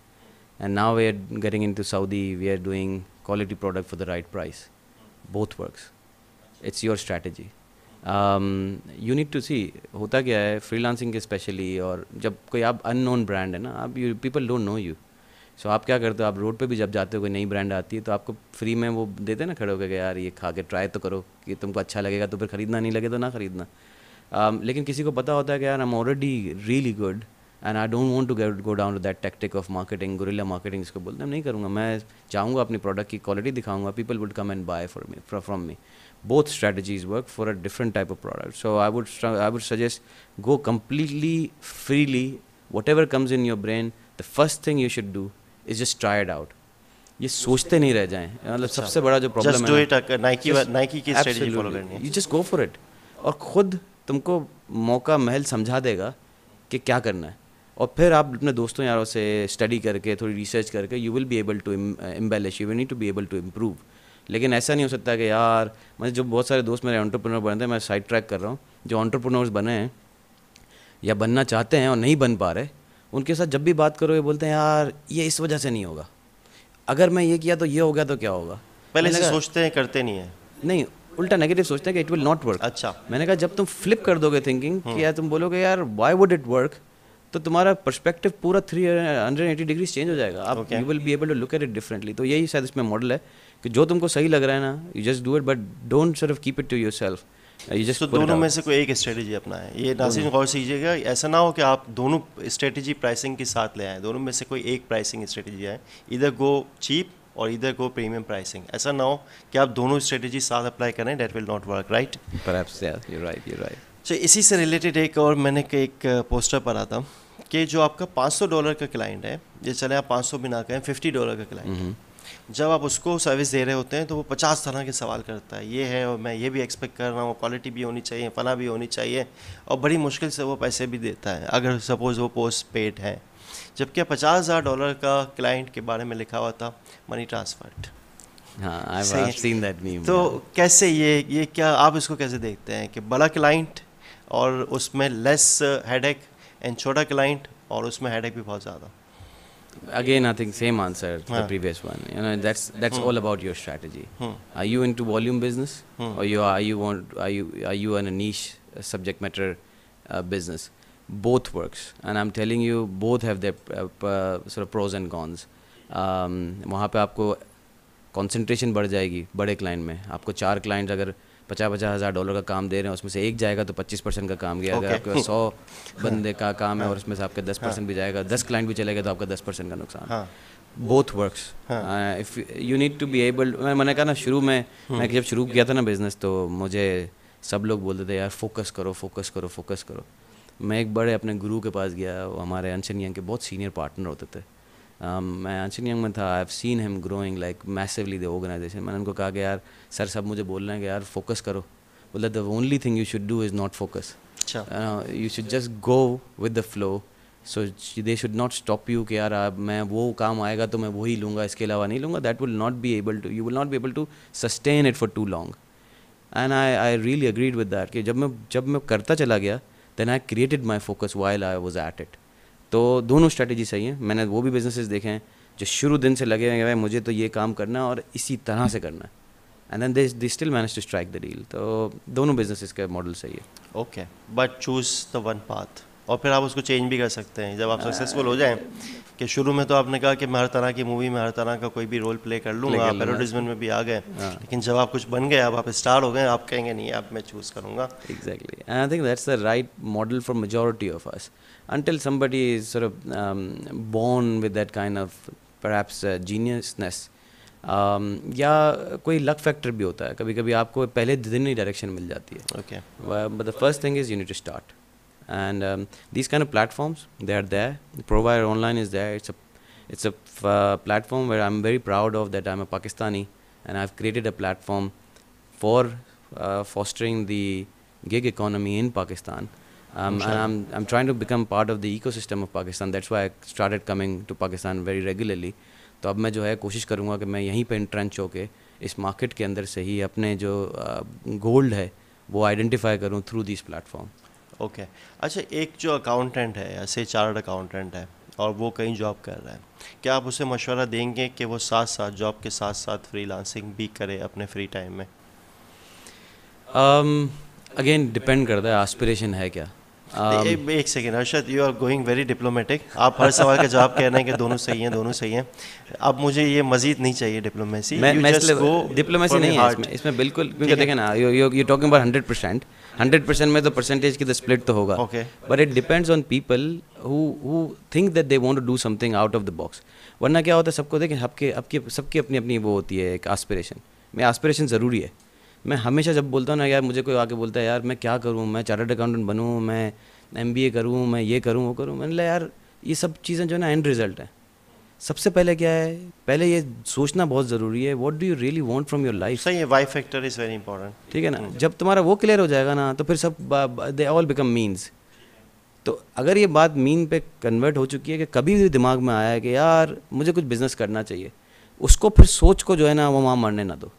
B: and now we are getting into Saudi we are doing quality product for the right price. Both works. It's your strategy. You need to see होता क्या है free freelancing के specially और जब कोई आप unknown brand है ना आप you people don't know you so आप क्या करते हो आप रोड पे भी जब जाते हो कोई नई ब्रांड आती है तो आपको फ्री में वो देते ना खड़े होकर यार ये खा के ट्राई तो करो कि तुमको अच्छा लगेगा तो फिर ख़रीदना नहीं लगे तो ना ख़रीदना um, लेकिन किसी को पता होता है कि यार I am already really good and I don't want to go down to that tactic of marketing guerrilla marketing इसको बोलते हैं नहीं करूँगा मैं चाहूँगा अपनी प्रोडक्ट की क्वालिटी दिखाऊँगा people would come and buy for me from me both strategies work for a different type of product so i would i would suggest go completely freely whatever comes in your brain the first thing you should do is just try it out ये सोचते नहीं रह जाएं मतलब सबसे बड़ा जो problem है इट नाइकी नाइकी की स्ट्रेटजी फॉलो करनी है you just go for it और खुद तुमको मौका महल समझा देगा कि क्या करना है और फिर आप अपने दोस्तों यारों से स्टडी करके थोड़ी रिसर्च करके you will be able to embellish you will need to be able to improve लेकिन ऐसा नहीं हो सकता कि यार मतलब जो बहुत सारे दोस्त मेरे ऑन्टरप्रनोर बने थे मैं साइड ट्रैक कर रहा हूँ जो ऑन्टरप्रनोर्स बने हैं या बनना चाहते हैं और नहीं बन पा रहे उनके साथ जब भी बात करो ये बोलते हैं यार ये इस वजह से नहीं होगा अगर मैं ये किया तो ये हो गया तो क्या होगा पहले से सोचते हैं करते नहीं है नहीं उल्टा नेगेटिव सोचते हैं कि इट विल नॉट वर्क अच्छा मैंने कहा जब तुम फ्लिप कर दोगे थिंकिंग कि हम्म। यार तुम बोलोगे यार वाई वुड इट वर्क तो तुम्हारा पर्सपेक्टिव पूरा three hundred eighty degrees change हो जाएगा आप you will be able to look at it differently तो यही शायद इसमें मॉडल है कि जो तुमको सही लग रहा है ना you just do it but don't सिर्फ keep it to yourself तो दोनों में से
A: कोई एक स्ट्रेटजी अपना है ये नासिर गौर से कीजिएगा ऐसा ना हो कि आप दोनों स्ट्रेटजी प्राइसिंग के साथ ले आएँ दोनों में से कोई एक प्राइसिंग स्ट्रेटजी है इधर गो चीप और इधर गो प्रीमियम प्राइसिंग ऐसा ना हो कि आप दोनों स्ट्रेटजी साथ अप्लाई करें that will not work right
B: right
A: तो इसी से रिलेटेड एक और मैंने एक पोस्टर uh, पढ़ा था कि जो आपका 500 डॉलर का क्लाइंट है ये चले आप 500 भी ना कहें 50 डॉलर का क्लाइंट mm-hmm. जब आप उसको सर्विस दे रहे होते हैं तो वो 50 तरह के सवाल करता है ये है और मैं ये भी एक्सपेक्ट कर रहा हूँ क्वालिटी भी होनी चाहिए फला भी होनी चाहिए और बड़ी मुश्किल से वो पैसे भी देता है अगर सपोज़ वो पोस्ट पेड है जबकि पचास हज़ार डॉलर का क्लाइंट के बारे में लिखा हुआ था मनी ट्रांसफर हाँ, तो कैसे ये ये क्या आप इसको कैसे देखते हैं कि बड़ा क्लाइंट और उसमें लेस हेड एक एंड छोटा क्लाइंट और उसमें हेड एक भी बहुत ज़्यादा
B: again i think same answer to yeah. the previous one you know that's that's hmm. all about your strategy hmm. are you into volume business hmm. or you are, are you want are you are you in a niche uh, subject matter uh, business both works and i'm telling you both have their uh, sort of pros and cons um, वहाँ पे आपको concentration बढ़ जाएगी बड़े client में आपको चार client अगर पचास पचास हज़ार डॉलर का काम दे रहे हैं उसमें से एक जाएगा तो पच्चीस परसेंट का काम गया अगर आपके सौ बंदे का काम है हाँ। और उसमें से आपका दस परसेंट भी हाँ। जाएगा दस क्लाइंट भी चलेगा तो आपका दस परसेंट का नुकसान both work if you need to be able मैंने कहा ना शुरू में हम्म। मैं जब शुरू किया था ना बिज़नेस तो मुझे सब लोग बोलते थे यार फोकस करो फोकस करो फोकस करो मैं एक बड़े अपने गुरु के पास गया हमारे अनशन यंग के बहुत सीनियर पार्टनर होते थे Um, मैं यंग में था I have seen him growing like massively the organisation मैंने उनको कहा कि यार सर सब मुझे बोल रहे हैं कि यार फोकस करो बोला the only thing you should do is not focus you should just go with the flow so they should not stop you कि यार मैं वो काम आएगा तो मैं वही लूँगा इसके अलावा नहीं लूँगा that will not be able to you will not be able to sustain it for too long and I I really agreed with that कि जब मैं जब मैं करता चला गया then I created my focus while I was at it तो दोनों स्ट्रैटेजी सही है मैंने वो भी बिजनेसेस देखे हैं जो शुरू दिन से लगे हुए भाई मुझे तो ये काम करना है और इसी तरह से करना है and then they still manage to strike the deal तो दोनों बिजनेसेस का मॉडल सही है
A: okay but choose the one path और फिर आप उसको चेंज भी कर सकते हैं जब आप सक्सेसफुल हो जाएं कि शुरू में तो आपने कहा कि मैं हर तरह की मूवी में हर तरह का कोई भी रोल प्ले कर लूँगा आप एडवर्टीजमेंट में भी आ गए हाँ। लेकिन जब आप कुछ बन गए अब आप स्टार हो गए आप कहेंगे नहीं अब मैं चूज़ करूँगा exactly I think that's the right model for majority of us until
B: somebody is sort of um, born with that kind of perhaps uh, geniusness yeah, um, koi luck factor factor भी होता है कभी कभी आपको पहले दिन ही direction मिल जाती है okay but the first thing is you need to and um, these kind of platforms they are there provire online is there it's a it's a f- uh, platform where i'm very proud of that i'm a pakistani and i've created a platform for uh, fostering the gig economy in pakistan Um, and I'm, I'm trying to become part of the ecosystem of Pakistan. That's why I started coming to Pakistan very regularly. तो अब मैं जो है कोशिश करूँगा कि मैं यहीं पर इंट्रेंच होके इस मार्केट के अंदर से ही अपने जो गोल्ड uh, है वो आइडेंटिफाई करूँ थ्रू दिस प्लेटफॉर्म
A: ओके अच्छा एक जो अकाउंटेंट है ऐसे चार्ट अकाउंटेंट है और वो कहीं जॉब कर रहा है क्या आप उसे मशवरा देंगे कि वो साथ साथ जॉब के साथ साथ लांसिंग भी करे अपने फ्री टाइम में अगेन um, डिपेंड करता है एस्पिरेशन है क्या Um, एक second Arshad you are going very diplomatic आप हर सवाल का जवाब कह रहे हैं कि दोनों सही हैं दोनों सही हैं अब मुझे ये मजीद नहीं चाहिए डिप्लोमेसी मैं, मैं इसलिए डिप्लोमेसी नहीं है इसमें इसमें बिल्कुल क्योंकि देखें ना you you talking about hundred
B: percent hundred percent में तो परसेंटेज की तो स्प्लिट तो होगा okay but it depends on people who think that they want to do something out of the box वरना क्या होता है सबको देखें आपके आपकी सबकी अपनी अपनी वो होती है एक एस्पिरेशन मैं एस्पिरेशन ज़रूरी है मैं हमेशा जब बोलता हूँ ना यार मुझे कोई आके बोलता है यार मैं क्या करूँ मैं चार्टर्ड अकाउंटेंट बनूँ मैं एम बी ए करूँ मैं ये करूँ वो करूँ मैंने यार ये सब चीज़ें जो है ना एंड रिजल्ट है सबसे पहले क्या है पहले ये सोचना बहुत ज़रूरी है what do you really want from your life सही है फैक्टर इज़ वेरी इंपॉर्टेंट ठीक है ना हम्म। जब तुम्हारा वो क्लियर हो जाएगा ना तो फिर सब दे ऑल बिकम मीन्स तो अगर ये बात मीन पे कन्वर्ट हो चुकी है कि कभी भी दिमाग में आया है कि यार मुझे कुछ बिज़नेस करना चाहिए उसको फिर सोच को जो है ना वो वहाँ मरने ना दो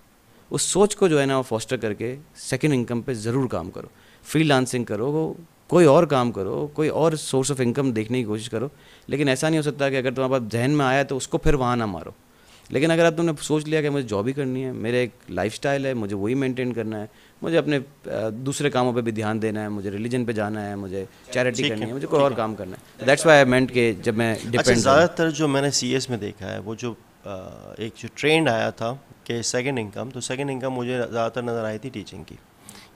B: उस सोच को जो है ना वो फॉस्टर करके सेकेंड इनकम पे ज़रूर काम करो लांसिंग करो कोई और काम करो कोई और सोर्स ऑफ इनकम देखने की कोशिश करो लेकिन ऐसा नहीं हो सकता कि अगर तुम्हारे पास जहन में आया तो उसको फिर वहाँ ना मारो लेकिन अगर आप तुमने सोच लिया कि मुझे जॉब ही करनी है मेरा एक लाइफ है मुझे वही मेंटेन करना है मुझे अपने दूसरे कामों पे भी ध्यान देना है मुझे रिलीजन पे जाना है मुझे चैरिटी करनी है, है मुझे कोई और काम करना है दैट्स वाई आई मेंट के जब मैं डिपेंड अच्छा, ज़्यादातर
A: जो मैंने सी में देखा है वो जो एक जो ट्रेंड आया था के सेकेंड इनकम तो सेकेंड इनकम मुझे ज़्यादातर नज़र आई थी टीचिंग की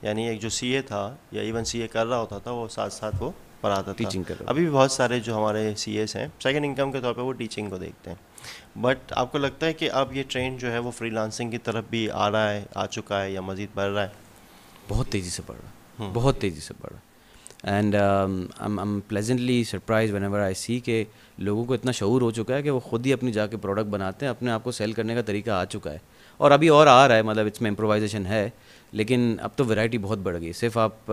A: यानी एक जो ए था या इवन ए कर रहा होता था वो साथ साथ वो पढ़ाता टीचिंग कर अभी भी बहुत सारे जो हमारे सी हैं सेकेंड इनकम के तौर पर वो टीचिंग को देखते हैं बट आपको लगता है कि अब ये ट्रेंड जो है वो फ्रीलांसिंग की तरफ भी आ रहा है आ चुका है या मज़ीद बढ़ रहा है बहुत
B: तेज़ी से बढ़ रहा है हम्म। बहुत तेज़ी से बढ़ रहा है and I am pleasantly surprise whenever I see के लोगों को इतना शौर हो चुका है कि वो खुद ही अपनी जाके प्रोडक्ट बनाते हैं अपने आप को सेल करने का तरीका आ चुका है और अभी और आ रहा है मतलब इसमें इम्प्रोवाइजेशन है लेकिन अब तो वैरायटी बहुत बढ़ गई सिर्फ आप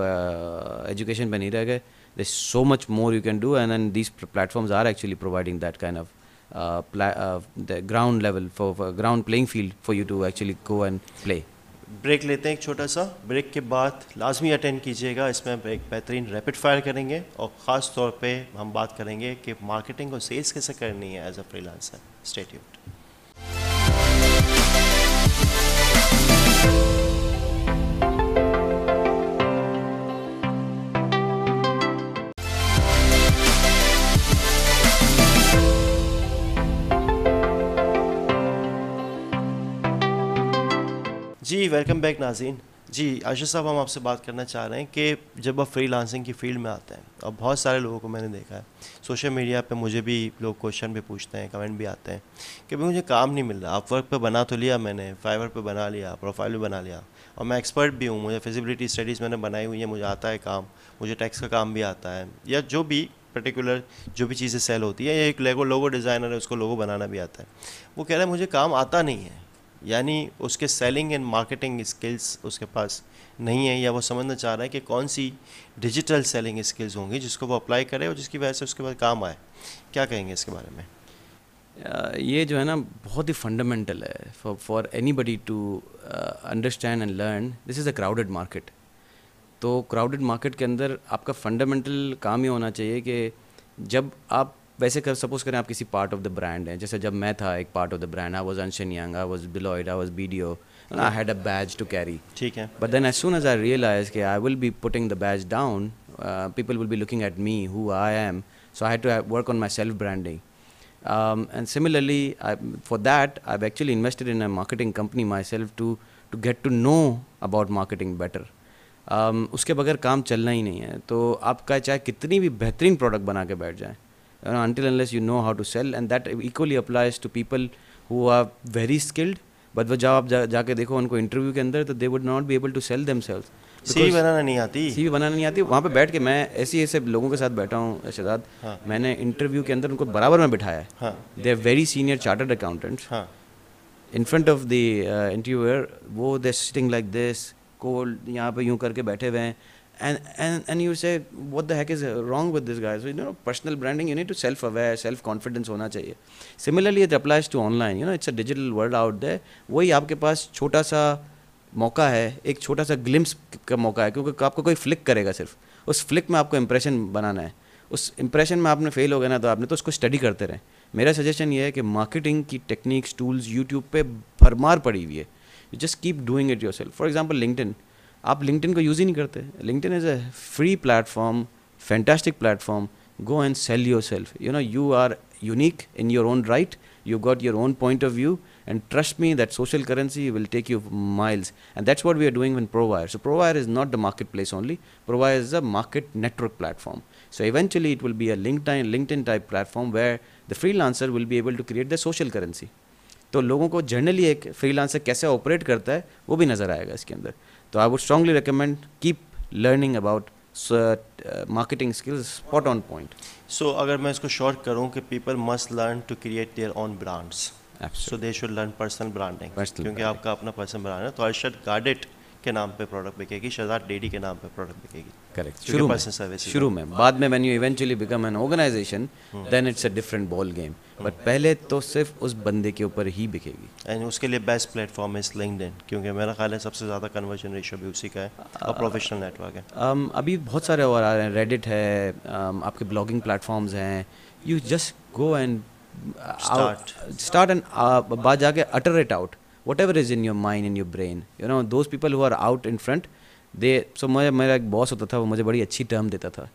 B: एजुकेशन uh, पर नहीं रह गए this so much more you can do and then these platforms are actually providing that kind of ground level for ground playing field for you to actually go and play
A: break लेते हैं एक छोटा सा break के बाद लाजमी attend कीजिएगा इसमें हम एक बेहतरीन रैपिड फायर करेंगे और ख़ास तौर पे हम बात करेंगे कि मार्केटिंग और सेल्स कैसे करनी है एज अ फ्रीलांसर स्टेट्यूट वेलकम बैक नाजीन जी आशिष साहब हम आपसे बात करना चाह रहे हैं कि जब आप फ्री लांसिंग की फील्ड में आते हैं और बहुत सारे लोगों को मैंने देखा है सोशल मीडिया पे मुझे भी लोग क्वेश्चन भी पूछते हैं कमेंट भी आते हैं कि भाई मुझे काम नहीं मिल रहा आप वर्क पर बना तो लिया मैंने फाइवर पर बना लिया प्रोफाइल भी बना लिया और मैं एक्सपर्ट भी हूँ मुझे फिजिबिलिटी स्टडीज़ मैंने बनाई हुई है मुझे आता है काम मुझे टैक्स का काम भी आता है या जो भी पर्टिकुलर जो भी चीज़ें सेल होती है एक लेगो लोगो डिज़ाइनर है उसको लोगो बनाना भी आता है वो कह रहा है मुझे काम आता नहीं है यानी उसके सेलिंग एंड मार्केटिंग स्किल्स उसके पास नहीं है या वो समझना चाह रहा है कि कौन सी डिजिटल सेलिंग स्किल्स होंगी जिसको वो अप्लाई करे और जिसकी वजह से उसके बाद काम आए क्या कहेंगे इसके बारे में ये जो है ना बहुत ही फंडामेंटल
B: है for for anybody to understand and learn this is a crowded market तो क्राउडेड मार्केट के अंदर आपका फंडामेंटल काम ये होना चाहिए कि जब आप वैसे कर सपोज करें आप किसी पार्ट ऑफ द ब्रांड हैं जैसे जब मैं था एक part of the brand I was अंशन young I was beloved I was oh I had a badge to carry ठीक है but then as soon as I realise के I will be putting the badge down people will be looking at me who I am so I to work on my self branding and similarly for that I actually invested in invested marketing company my self to to get to know about marketing better उसके बगैर काम चलना ही नहीं है तो आपका चाहे कितनी भी बेहतरीन प्रोडक्ट बना के बैठ जाए you know, until unless you know how to sell and that equally applies to people who are very skilled but वो जब आप जा, जाके देखो उनको इंटरव्यू के अंदर तो they would not be able to sell themselves सी सेल्स बनाना नहीं आती सीवी बनाना नहीं आती वहाँ पे बैठ के मैं ऐसे ऐसे लोगों के साथ बैठा हूँ शहजाद हाँ. मैंने इंटरव्यू के अंदर उनको बराबर में बिठाया है they are very senior chartered accountants in front of the interviewer वो they sitting like this cold यहाँ पे यूं करके बैठे हुए हैं and and and you say what the heck is wrong with this guy so you know personal branding you need to self aware self confidence hona chahiye similarly it applies to online you know it's a digital world out there वही aapke paas chhota sa मौका है एक छोटा सा glimpse का मौका है क्योंकि आपको कोई फ्लिक करेगा सिर्फ उस फ्लिक में आपको इम्प्रेशन बनाना है उस इम्प्रेशन में आपने फेल हो गया ना तो आपने तो उसको स्टडी करते रहें मेरा सजेशन ये है कि मार्केटिंग की टेक्निक्स टूल्स यूट्यूब पे भरमार पड़ी हुई है you just keep doing it yourself for example linked आप लिंकटिन को यूज़ ही नहीं करते LinkedIn is a free platform fantastic platform go and sell yourself you know you are unique in your own right you got your own point of view and trust me that social currency will take you miles and that's what we are doing with Provire so Provire is not the marketplace only Provire is a market network platform so eventually it will be a LinkedIn LinkedIn type platform where the freelancer will भी able to create the social currency तो लोगों को generally एक free lancer कैसे operate करता है वो भी नजर आएगा इसके अंदर So I would strongly recommend keep learning about marketing skills spot on point
A: so अगर मैं इसको शॉर्ट करूं कि people must learn to create their own brands so they should learn personal branding क्योंकि आपका अपना पर्सनल ब्रांड है तो आई शुड गार्ड इट के नाम पे प्रोडक्ट बिकेगी शहजाद डेडी के नाम पे प्रोडक्ट बिकेगी करेक्ट शुरू में सर्विस शुरू में
B: बाद में when you eventually become an organisation then it's a different ball game but पहले तो सिर्फ उस बंदे के ऊपर ही बिकेगी
A: एंड उसके लिए बेस्ट प्लेटफॉर्म इज लिंक्डइन क्योंकि मेरा ख्याल है सबसे ज़्यादा कन्वर्जन रेशियो भी उसी का है और प्रोफेशनल नेटवर्क है
B: um, अभी बहुत सारे और आ रहे हैं रेडिट है um, आपके ब्लॉगिंग प्लेटफॉर्म्स हैं you just go and start and बाद जाके utter it out whatever is in your mind in your brain you know those people who are out in front they so my my like boss hota tha wo mujhe badi achhi term deta tha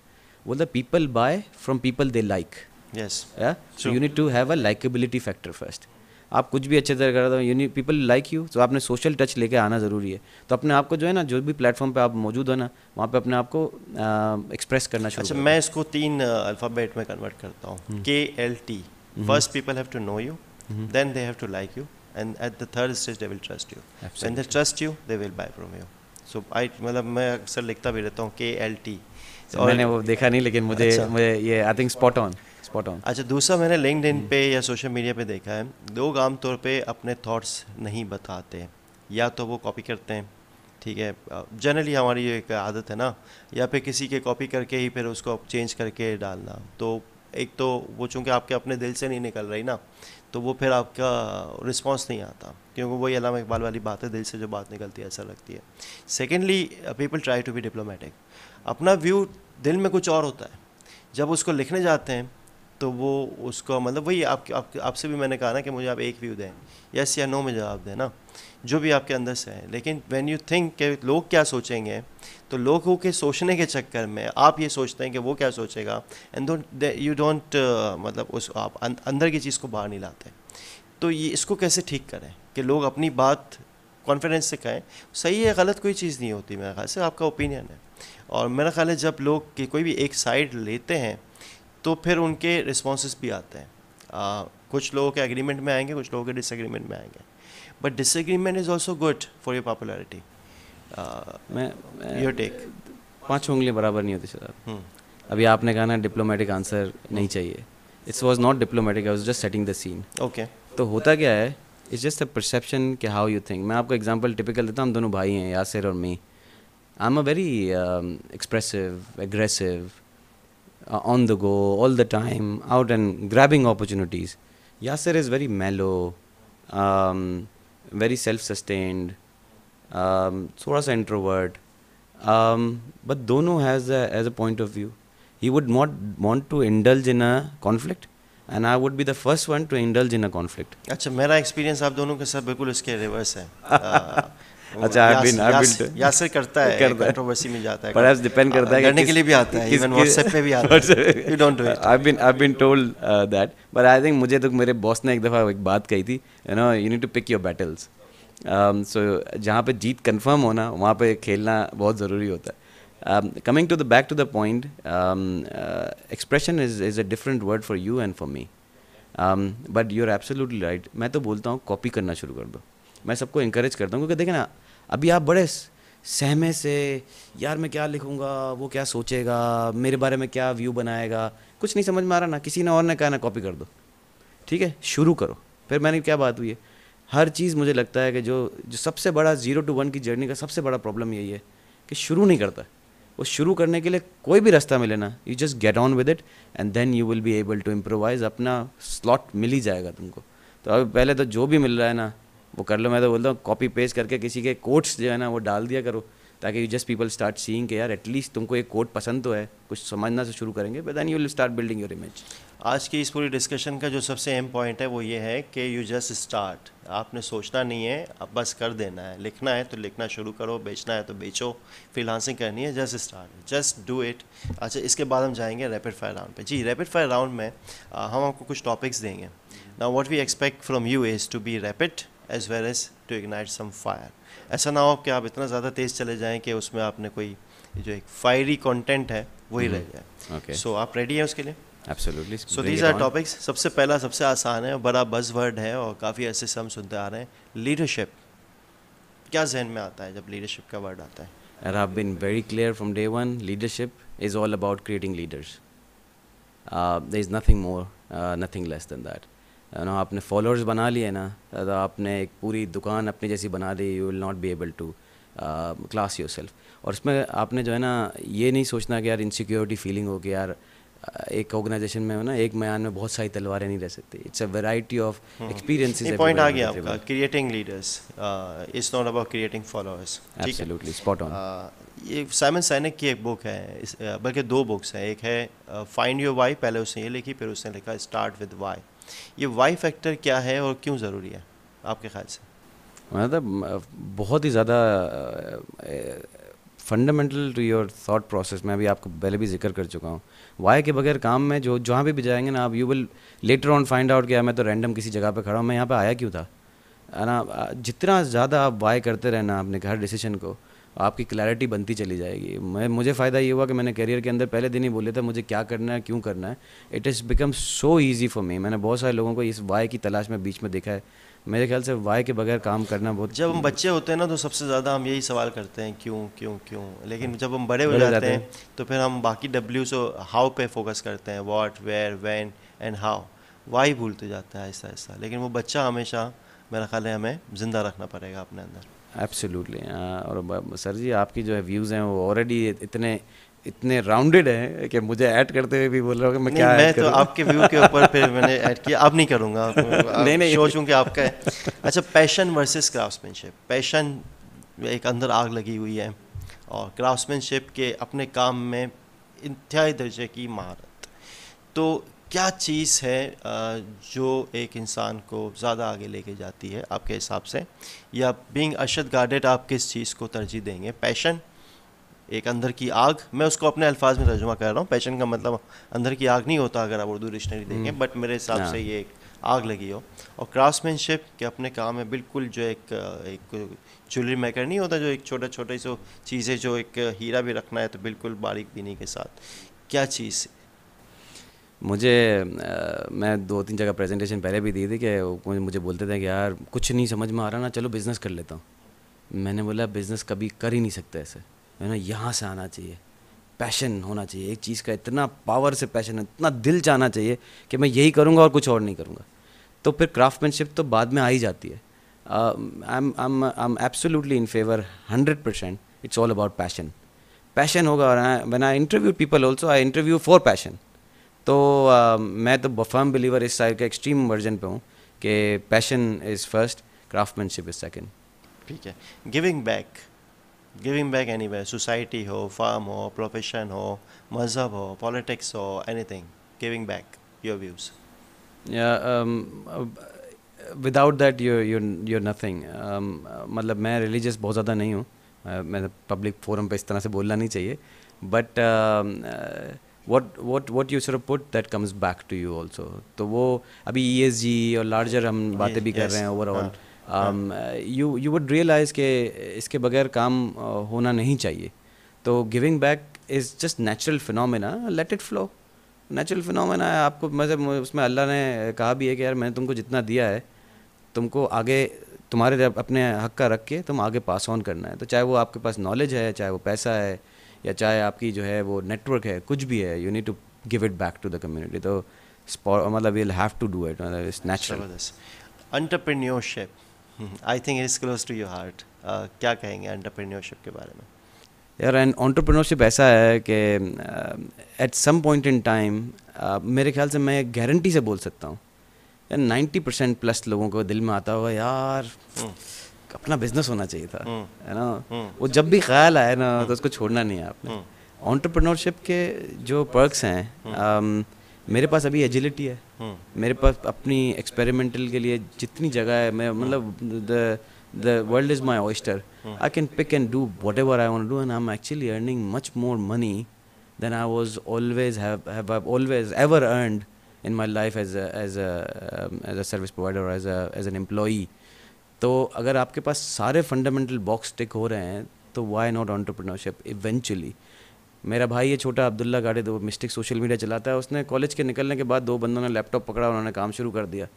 B: well the people buy from people they like yes yeah so sure. you need to have a likability factor first आप कुछ भी अच्छे तरह कर रहे हो you people like you तो आपने सोशल टच लेके आना ज़रूरी है तो अपने आप को जो है ना जो भी प्लेटफॉर्म पे आप मौजूद हो ना वहाँ पे अपने आप को एक्सप्रेस करना चाहिए अच्छा मैं
A: इसको तीन अल्फ़ाबेट में कन्वर्ट करता हूँ K L T first people have to know you then they have to like you and at the third stage they will trust you Absolutely. They trust you they will will from you so I मतलब मैं अक्सर लिखता भी रहता हूँ K L T मैंने वो
B: देखा नहीं लेकिन मुझे अच्छा, मुझे ये I think spot on spot on
A: अच्छा दूसरा मैंने लिंकड हम्म। पे या सोशल मीडिया पे देखा है लोग आमतौर पे अपने थॉट्स नहीं बताते या तो वो कॉपी करते हैं ठीक है जनरली हमारी ये एक आदत है ना या फिर किसी के कॉपी करके ही फिर उसको चेंज करके डालना तो एक तो वो चूँकि आपके अपने दिल से नहीं निकल रही ना तो वो फिर आपका रिस्पॉन्स नहीं आता क्योंकि वही अलामा इकबाल वाली बात है दिल से जो बात निकलती है ऐसा लगती है secondly people try to be diplomatic अपना व्यू दिल में कुछ और होता है जब उसको लिखने जाते हैं तो वो उसको मतलब वही आप आपसे आप भी मैंने कहा ना कि मुझे आप एक व्यू दें यस या नो में जवाब दें ना जो भी आपके अंदर से है लेकिन वैन यू थिंक के लोग क्या सोचेंगे तो लोगों के सोचने के चक्कर में आप ये सोचते हैं कि वो क्या सोचेगा एंड डोंट यू डोंट मतलब उस आप अं, अंदर की चीज़ को बाहर नहीं लाते तो ये इसको कैसे ठीक करें कि लोग अपनी बात कॉन्फिडेंस से कहें सही है गलत कोई चीज़ नहीं होती मेरा ख्याल से आपका ओपिनियन है और मेरा ख्याल है जब लोग की कोई भी एक साइड लेते हैं तो फिर उनके रिस्पॉन्स भी आते हैं आ, कुछ लोगों के एग्रीमेंट में आएंगे कुछ लोगों के डिसएग्रीमेंट में आएंगे but disagreement is also good for your popularity मैं योर टेक
B: पांच उंगलियां बराबर नहीं होती सर हम्म। अभी आपने कहा ना डिप्लोमेटिक आंसर नहीं चाहिए it's was not diplomatic I was just setting the scene okay तो होता क्या है इट्स जस्ट अ परसेप्शन के हाउ यू थिंक मैं आपको एग्जाम्पल टिपिकल देता हूँ हम दोनों भाई हैं यासिर और me I am a very expressive aggressive on the go all the time out and grabbing opportunities Yasir is very mellow very self sustained Um, थोड़ा सा इंट्रोवर्ट बट um, दोनों has as a point of view he would not want to indulge in a conflict and I would be the first one to indulge in a conflict
A: अच्छा मेरा experience आप दोनों के साथ बिल्कुल इसके reverse है अच्छा करता है करने के लिए भी आता है
B: मुझे तो मेरे बॉस ने एक दफा एक बात कही थी you know you need to pick your battles so um, जहाँ पे जीत कंफर्म होना वहाँ पे खेलना बहुत ज़रूरी होता है coming to the back to the point expression is is a different word for you and for me but you are absolutely right मैं तो बोलता हूँ कॉपी करना शुरू कर दो मैं सबको इंकरेज करता हूँ क्योंकि देखें ना अभी आप बड़े सहमे से यार मैं क्या लिखूँगा वो क्या सोचेगा मेरे बारे में क्या व्यू बनाएगा कुछ नहीं समझ में आ रहा ना किसी ने और ने कहा ना कॉपी कर दो ठीक है शुरू करो फिर मैंने क्या बात हुई है हर चीज़ मुझे लगता है कि जो जो सबसे बड़ा ज़ीरो टू वन की जर्नी का सबसे बड़ा प्रॉब्लम यही है कि शुरू नहीं करता वो शुरू करने के लिए कोई भी रास्ता मिले ना you just get on with it and then you will be able to improvise अपना स्लॉट मिल ही जाएगा तुमको तो अभी पहले तो जो भी मिल रहा है ना वो कर लो मैं तो बोलता हूँ कॉपी पेस्ट करके किसी के कोट्स जो है ना वो डाल दिया करो ताकि you just people start seeing
A: के यार एटलीस्ट तुमको एक कोट पसंद तो है कुछ समझना से शुरू करेंगे but then you will start building your image आज की इस पूरी डिस्कशन का जो सबसे अहम पॉइंट है वो ये है कि यू जस्ट स्टार्ट आपने सोचना नहीं है अब बस कर देना है लिखना है तो लिखना शुरू करो बेचना है तो बेचो फ्रीलांसिंग करनी है just start just do it अच्छा इसके बाद हम जाएंगे रैपिड फायर राउंड पे जी रैपिड फायर राउंड में आ, हम आपको कुछ टॉपिक्स देंगे ना what we expect from you is to be rapid as well as to ignite some fire ऐसा ना हो कि आप इतना ज़्यादा तेज़ चले जाएँ कि उसमें आपने कोई जो एक फायरी कॉन्टेंट है वही हम्म। रह जाए सो आप रेडी हैं उसके लिए absolutely so these are topics सबसे पहला सबसे आसान है बड़ा बज वर्ड है और काफ़ी ऐसे से हम सुनते आ रहे हैं लीडरशिप क्या जहन में आता है जब लीडरशिप का वर्ड आता है
B: uh have been very clear from day one leadership is all about creating leaders there is nothing more nothing less than that ना आपने फॉलोअर्स बना लिए ना तो आपने एक पूरी दुकान अपनी जैसी बना ली you will not be able to class yourself और इसमें आपने जो है ना ये नहीं सोचना कि यार इनसिक्योरिटी फीलिंग हो कि यार uh, एक ऑर्गेनाइजेशन में हो ना एक मयान में बहुत सारी तलवारें नहीं रह सकती it's a variety of experience point आ गया आपका
A: creating leaders it's not about creating followers absolutely spot on ये साइमन सैनिक की एक बुक है uh, बल्कि दो बुक्स हैं एक है फाइंड योर वाई पहले उसने ये लिखी फिर उसने लिखा स्टार्ट विद वाई ये वाई फैक्टर क्या है और क्यों ज़रूरी है आपके ख्याल से
B: मतलब uh, बहुत ही ज़्यादा uh, fundamental to your thought process मैं अभी आपको पहले भी जिक्र कर चुका हूँ वाई के बगैर काम में जो जहाँ भी भी जाएंगे ना आप you will later on find out किया मैं तो रैंडम किसी जगह पर खड़ा हूँ मैं यहाँ पर आया क्यों था ना जितना ज़्यादा आप वाई करते रहना अपने हर डिसीजन को आपकी क्लैरिटी बनती चली जाएगी मैं मुझे फ़ायदा ये हुआ कि मैंने करियर के अंदर पहले दिन ही बोले था मुझे क्या करना है क्यों करना है it is become so easy for me मैंने बहुत सारे लोगों को इस वाई की तलाश में बीच में देखा है मेरे ख्याल से वाई के बगैर
A: काम करना बहुत जब हम बच्चे होते हैं ना तो सबसे ज़्यादा हम यही सवाल करते हैं क्यों क्यों क्यों लेकिन जब हम बड़े हो जाते, जाते हैं तो फिर हम बाकी डब्ल्यू सो हाउ पे फोकस करते हैं what where when and how why भूलते जाते हैं आहिस्ता आहिस्ता लेकिन वो बच्चा हमेशा मेरा ख्याल है हमें ज़िंदा रखना पड़ेगा अपने अंदर
B: एब्सोल्युटली हाँ, और सर जी आपकी जो है व्यूज़ हैं वो ऑलरेडी इतने इतने राउंडेड हैं कि मुझे ऐड करते हुए भी बोल रहा हूँ मैं क्या मैं तो आपके व्यू के ऊपर फिर मैंने ऐड किया अब नहीं करूँगा नहीं नहीं सोचूँ कि आपका है
A: अच्छा पैशन वर्सेस क्राफ्ट्समैनशिप पैशन एक अंदर आग लगी हुई है और क्राफ्ट्समैनशिप के अपने काम में इंतहाई दर्जे की महारत तो क्या चीज़ है जो एक इंसान को ज़्यादा आगे लेके जाती है आपके हिसाब से या बीइंग अरशद गार्डेड आप किस चीज़ को तरजीह देंगे पैशन एक अंदर की आग मैं उसको अपने अल्फाज में तर्जुमा कर रहा हूँ पैशन का मतलब अंदर की आग नहीं होता अगर आप उर्दू डिक्शनरी देखें बट हम्म। मेरे हिसाब हाँ। से ये एक आग लगी हो और क्राफ्टमैनशिप के अपने काम में बिल्कुल जो एक एक ज्वेलरी मेकर नहीं होता जो एक छोटा छोटा सो चीज़ें जो एक हीरा भी रखना है तो बिल्कुल बारीक बीनी के साथ क्या चीज़
B: मुझे आ, मैं दो तीन जगह प्रेजेंटेशन पहले भी दी थी कि मुझे बोलते थे कि यार कुछ नहीं समझ में आ रहा ना चलो बिज़नेस कर लेता हूँ मैंने बोला बिज़नेस कभी कर ही नहीं सकता ऐसे है ना यहाँ से आना चाहिए पैशन होना चाहिए एक चीज़ का इतना पावर से पैशन इतना दिल जाना चाहिए कि मैं यही करूँगा और कुछ और नहीं करूँगा तो फिर क्राफ्टमैनशिप तो बाद में आ ही जाती है I am absolutely in favour hundred percent it's all about passion passion होगा और one I interview people also I interview for passion तो uh, मैं तो बफर्म बिलीवर इस साइड के एक्सट्रीम वर्जन पे हूँ कि passion is first craftsmanship
A: is second ठीक है giving back giving back anyway society हो फार्म हो प्रोफेशन हो मज़हब हो पॉलिटिक्स हो anything giving back your views
B: without that you you you're nothing मतलब मैं रिलीजियस बहुत ज़्यादा नहीं हूँ मैं पब्लिक फोरम पर इस तरह से बोलना नहीं चाहिए but what what what you sir put that comes back to you also तो वो अभी ई एस जी और लार्जर हम बातें भी कर रहे हैं overall you you would realise के इसके बगैर काम होना नहीं चाहिए तो giving back is just natural phenomena let it flow natural phenomena है आपको मतलब उसमें अल्लाह ने कहा भी है कि यार मैंने तुमको जितना दिया है तुमको आगे तुम्हारे अपने हक का रख के तुम आगे पास ऑन करना है तो चाहे वो आपके पास नॉलेज है चाहे वो पैसा है या चाहे आपकी जो है वो नेटवर्क है कुछ भी है you need to give it back to the community तो मतलब we'll have to do it मतलब it's natural
A: entrepreneurship I think it is close to your heart क्या कहेंगे एंटरप्रेन्योरशिप के बारे में
B: यार एंड ऑन्टरप्रेनोरशिप ऐसा है कि at some point in time मेरे ख्याल से मैं गारंटी से बोल सकता हूँ नाइन्टी परसेंट प्लस लोगों को दिल में आता हुआ यार हम्म। अपना बिजनेस होना चाहिए था हम्म। है ना हम्म। वो जब भी ख्याल आए ना तो उसको छोड़ना नहीं है आपने ऑन्टरप्रनोरशिप के जो पर्कस हैं um, मेरे पास अभी एजिलिटी है हम्म। मेरे पास अपनी एक्सपेरिमेंटल के लिए जितनी जगह है मैं मतलब the the world is my oyster I can pick and do whatever I do and I am actually earning much more money than I was always always ever earned in my life as as as a service provider as as an employee तो अगर आपके पास सारे fundamental box टिक हो रहे हैं तो why not entrepreneurship eventually मेरा भाई ये छोटा अब्दुल्ला गाड़े दो मिस्टिक सोशल मीडिया चलाता है उसने कॉलेज के निकलने के बाद दो बंदों ने लैपटॉप पकड़ा उन्होंने काम शुरू कर दिया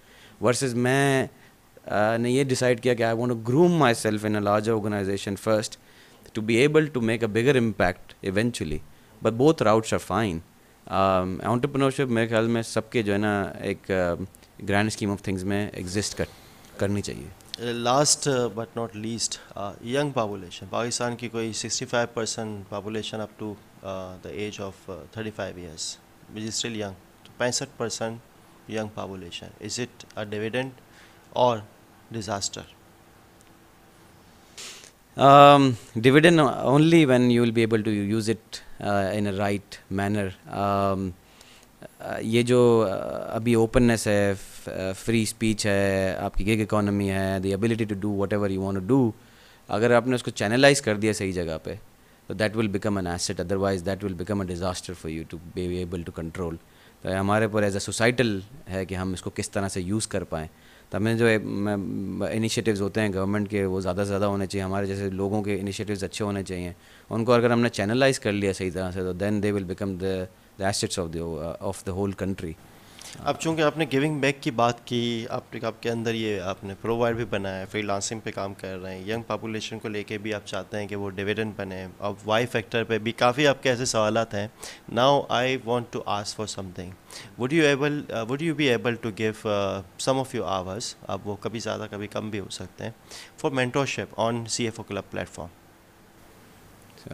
B: वर्सेस मैं आ, ने ये डिसाइड किया कि I want groom myself in a large organisation first to be able to make a bigger impact eventually but both routes are fine entrepreneurship मेरे ख्याल में सबके जो है ना एक ग्रैंड स्कीम ऑफ थिंग्स में एग्जिस्ट कर करनी चाहिए
A: last but not least young population Pakistan की कोई 65 percent population up to the age of thirty five years which is still young पैंसठ percent young population is it a dividend और disaster
B: dividend only when you will be able to use it in a right manner ये जो uh, अभी openness है free speech uh, है आपकी gig economy है the ability to do whatever you want do अगर आपने उसको चैनलाइज कर दिया सही जगह पे तो that will become an asset otherwise that will become a disaster for you to be able to control तो हमारे ऊपर एज अ सोसाइटल है कि हम इसको किस तरह से यूज़ कर पाएँ तो हमें जो इनिशिएटिव होते हैं गवर्नमेंट के वो ज़्यादा से ज़्यादा होने चाहिए हमारे जैसे लोगों के इनिशिएटिव अच्छे होने चाहिए उनको अगर हमने चैनलाइज कर लिया सही तरह से तो then they will become the assets of the of the whole country
A: अच्छा। अब चूंकि आपने गिविंग बैक की बात की आपने आपके अंदर ये आपने प्रोवाइड भी बनाया है फ्रीलांसिंग पे काम कर रहे हैं यंग पॉपुलेशन को लेके भी आप चाहते हैं कि वो डिविडेंड बने अब वाई फैक्टर पे भी काफ़ी आपके ऐसे सवाल हैं now I want to ask for something would you able would you be able to give some of you hours अब वो कभी ज़्यादा कभी कम भी हो सकते हैं for mentorship on C F O club platform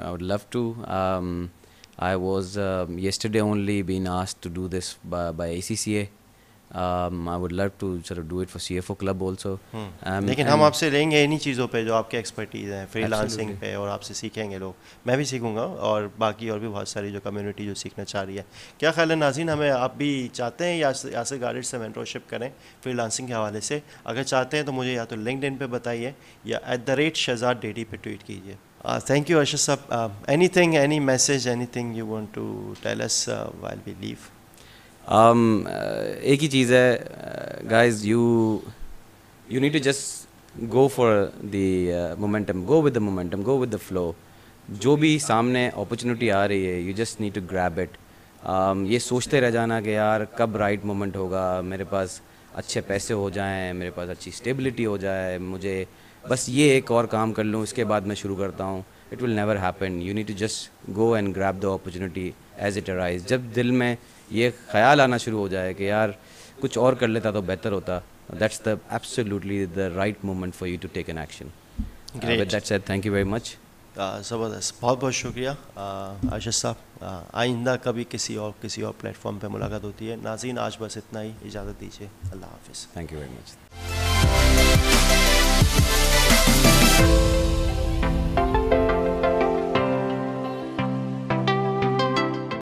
A: I would love to
B: I was um, yesterday only been asked to do this by, by ACCA um, I would love to sort of do it for CFO Club also. Hmm. Um, लेकिन हम आपसे
A: लेंगे इन्हीं चीज़ों पे जो आपके expertise हैं फ्री लांसिंग पे और आपसे सीखेंगे लोग मैं भी सीखूंगा और बाकी और भी बहुत सारी जो कम्युनिटी जो सीखना चाह रही है क्या ख्याल है नाजीन हमें आप भी चाहते हैं या यासर गार्डेड से मेंटरशिप करें फ्री लांसिंग के हवाले से अगर चाहते हैं तो मुझे या तो लिंकड पर बताइए या एट द रेट शहजाद डेटी पर ट्वीट कीजिए थैंक यू अर्शद साहब anything any message anything you want to tell while we leave um, uh, एक ही
B: चीज़ है guys you you need to just go for the momentum go with the momentum go with the flow जो भी सामने opportunity आ रही है you just need to grab it ये सोचते रह जाना कि यार कब राइट right मोमेंट होगा मेरे पास अच्छे पैसे हो जाएं मेरे पास अच्छी स्टेबिलिटी हो जाए मुझे बस ये एक और काम कर लूँ इसके बाद मैं शुरू करता हूँ it will never happen you need to just go and grab the opportunity as it arise जब दिल में ये ख्याल आना शुरू हो जाए कि यार कुछ और कर लेता तो बेहतर होता that's the absolutely the right moment for you to take an action that said thank you very much
A: ज़बरदस्त बहुत बहुत शुक्रिया uh, आशद साहब uh, आइंदा कभी किसी और किसी और प्लेटफॉर्म पे मुलाकात होती है नाजीन आज बस इतना ही इजाज़त दीजिए अल्लाह हाफिज़ थैंक यू वेरी मच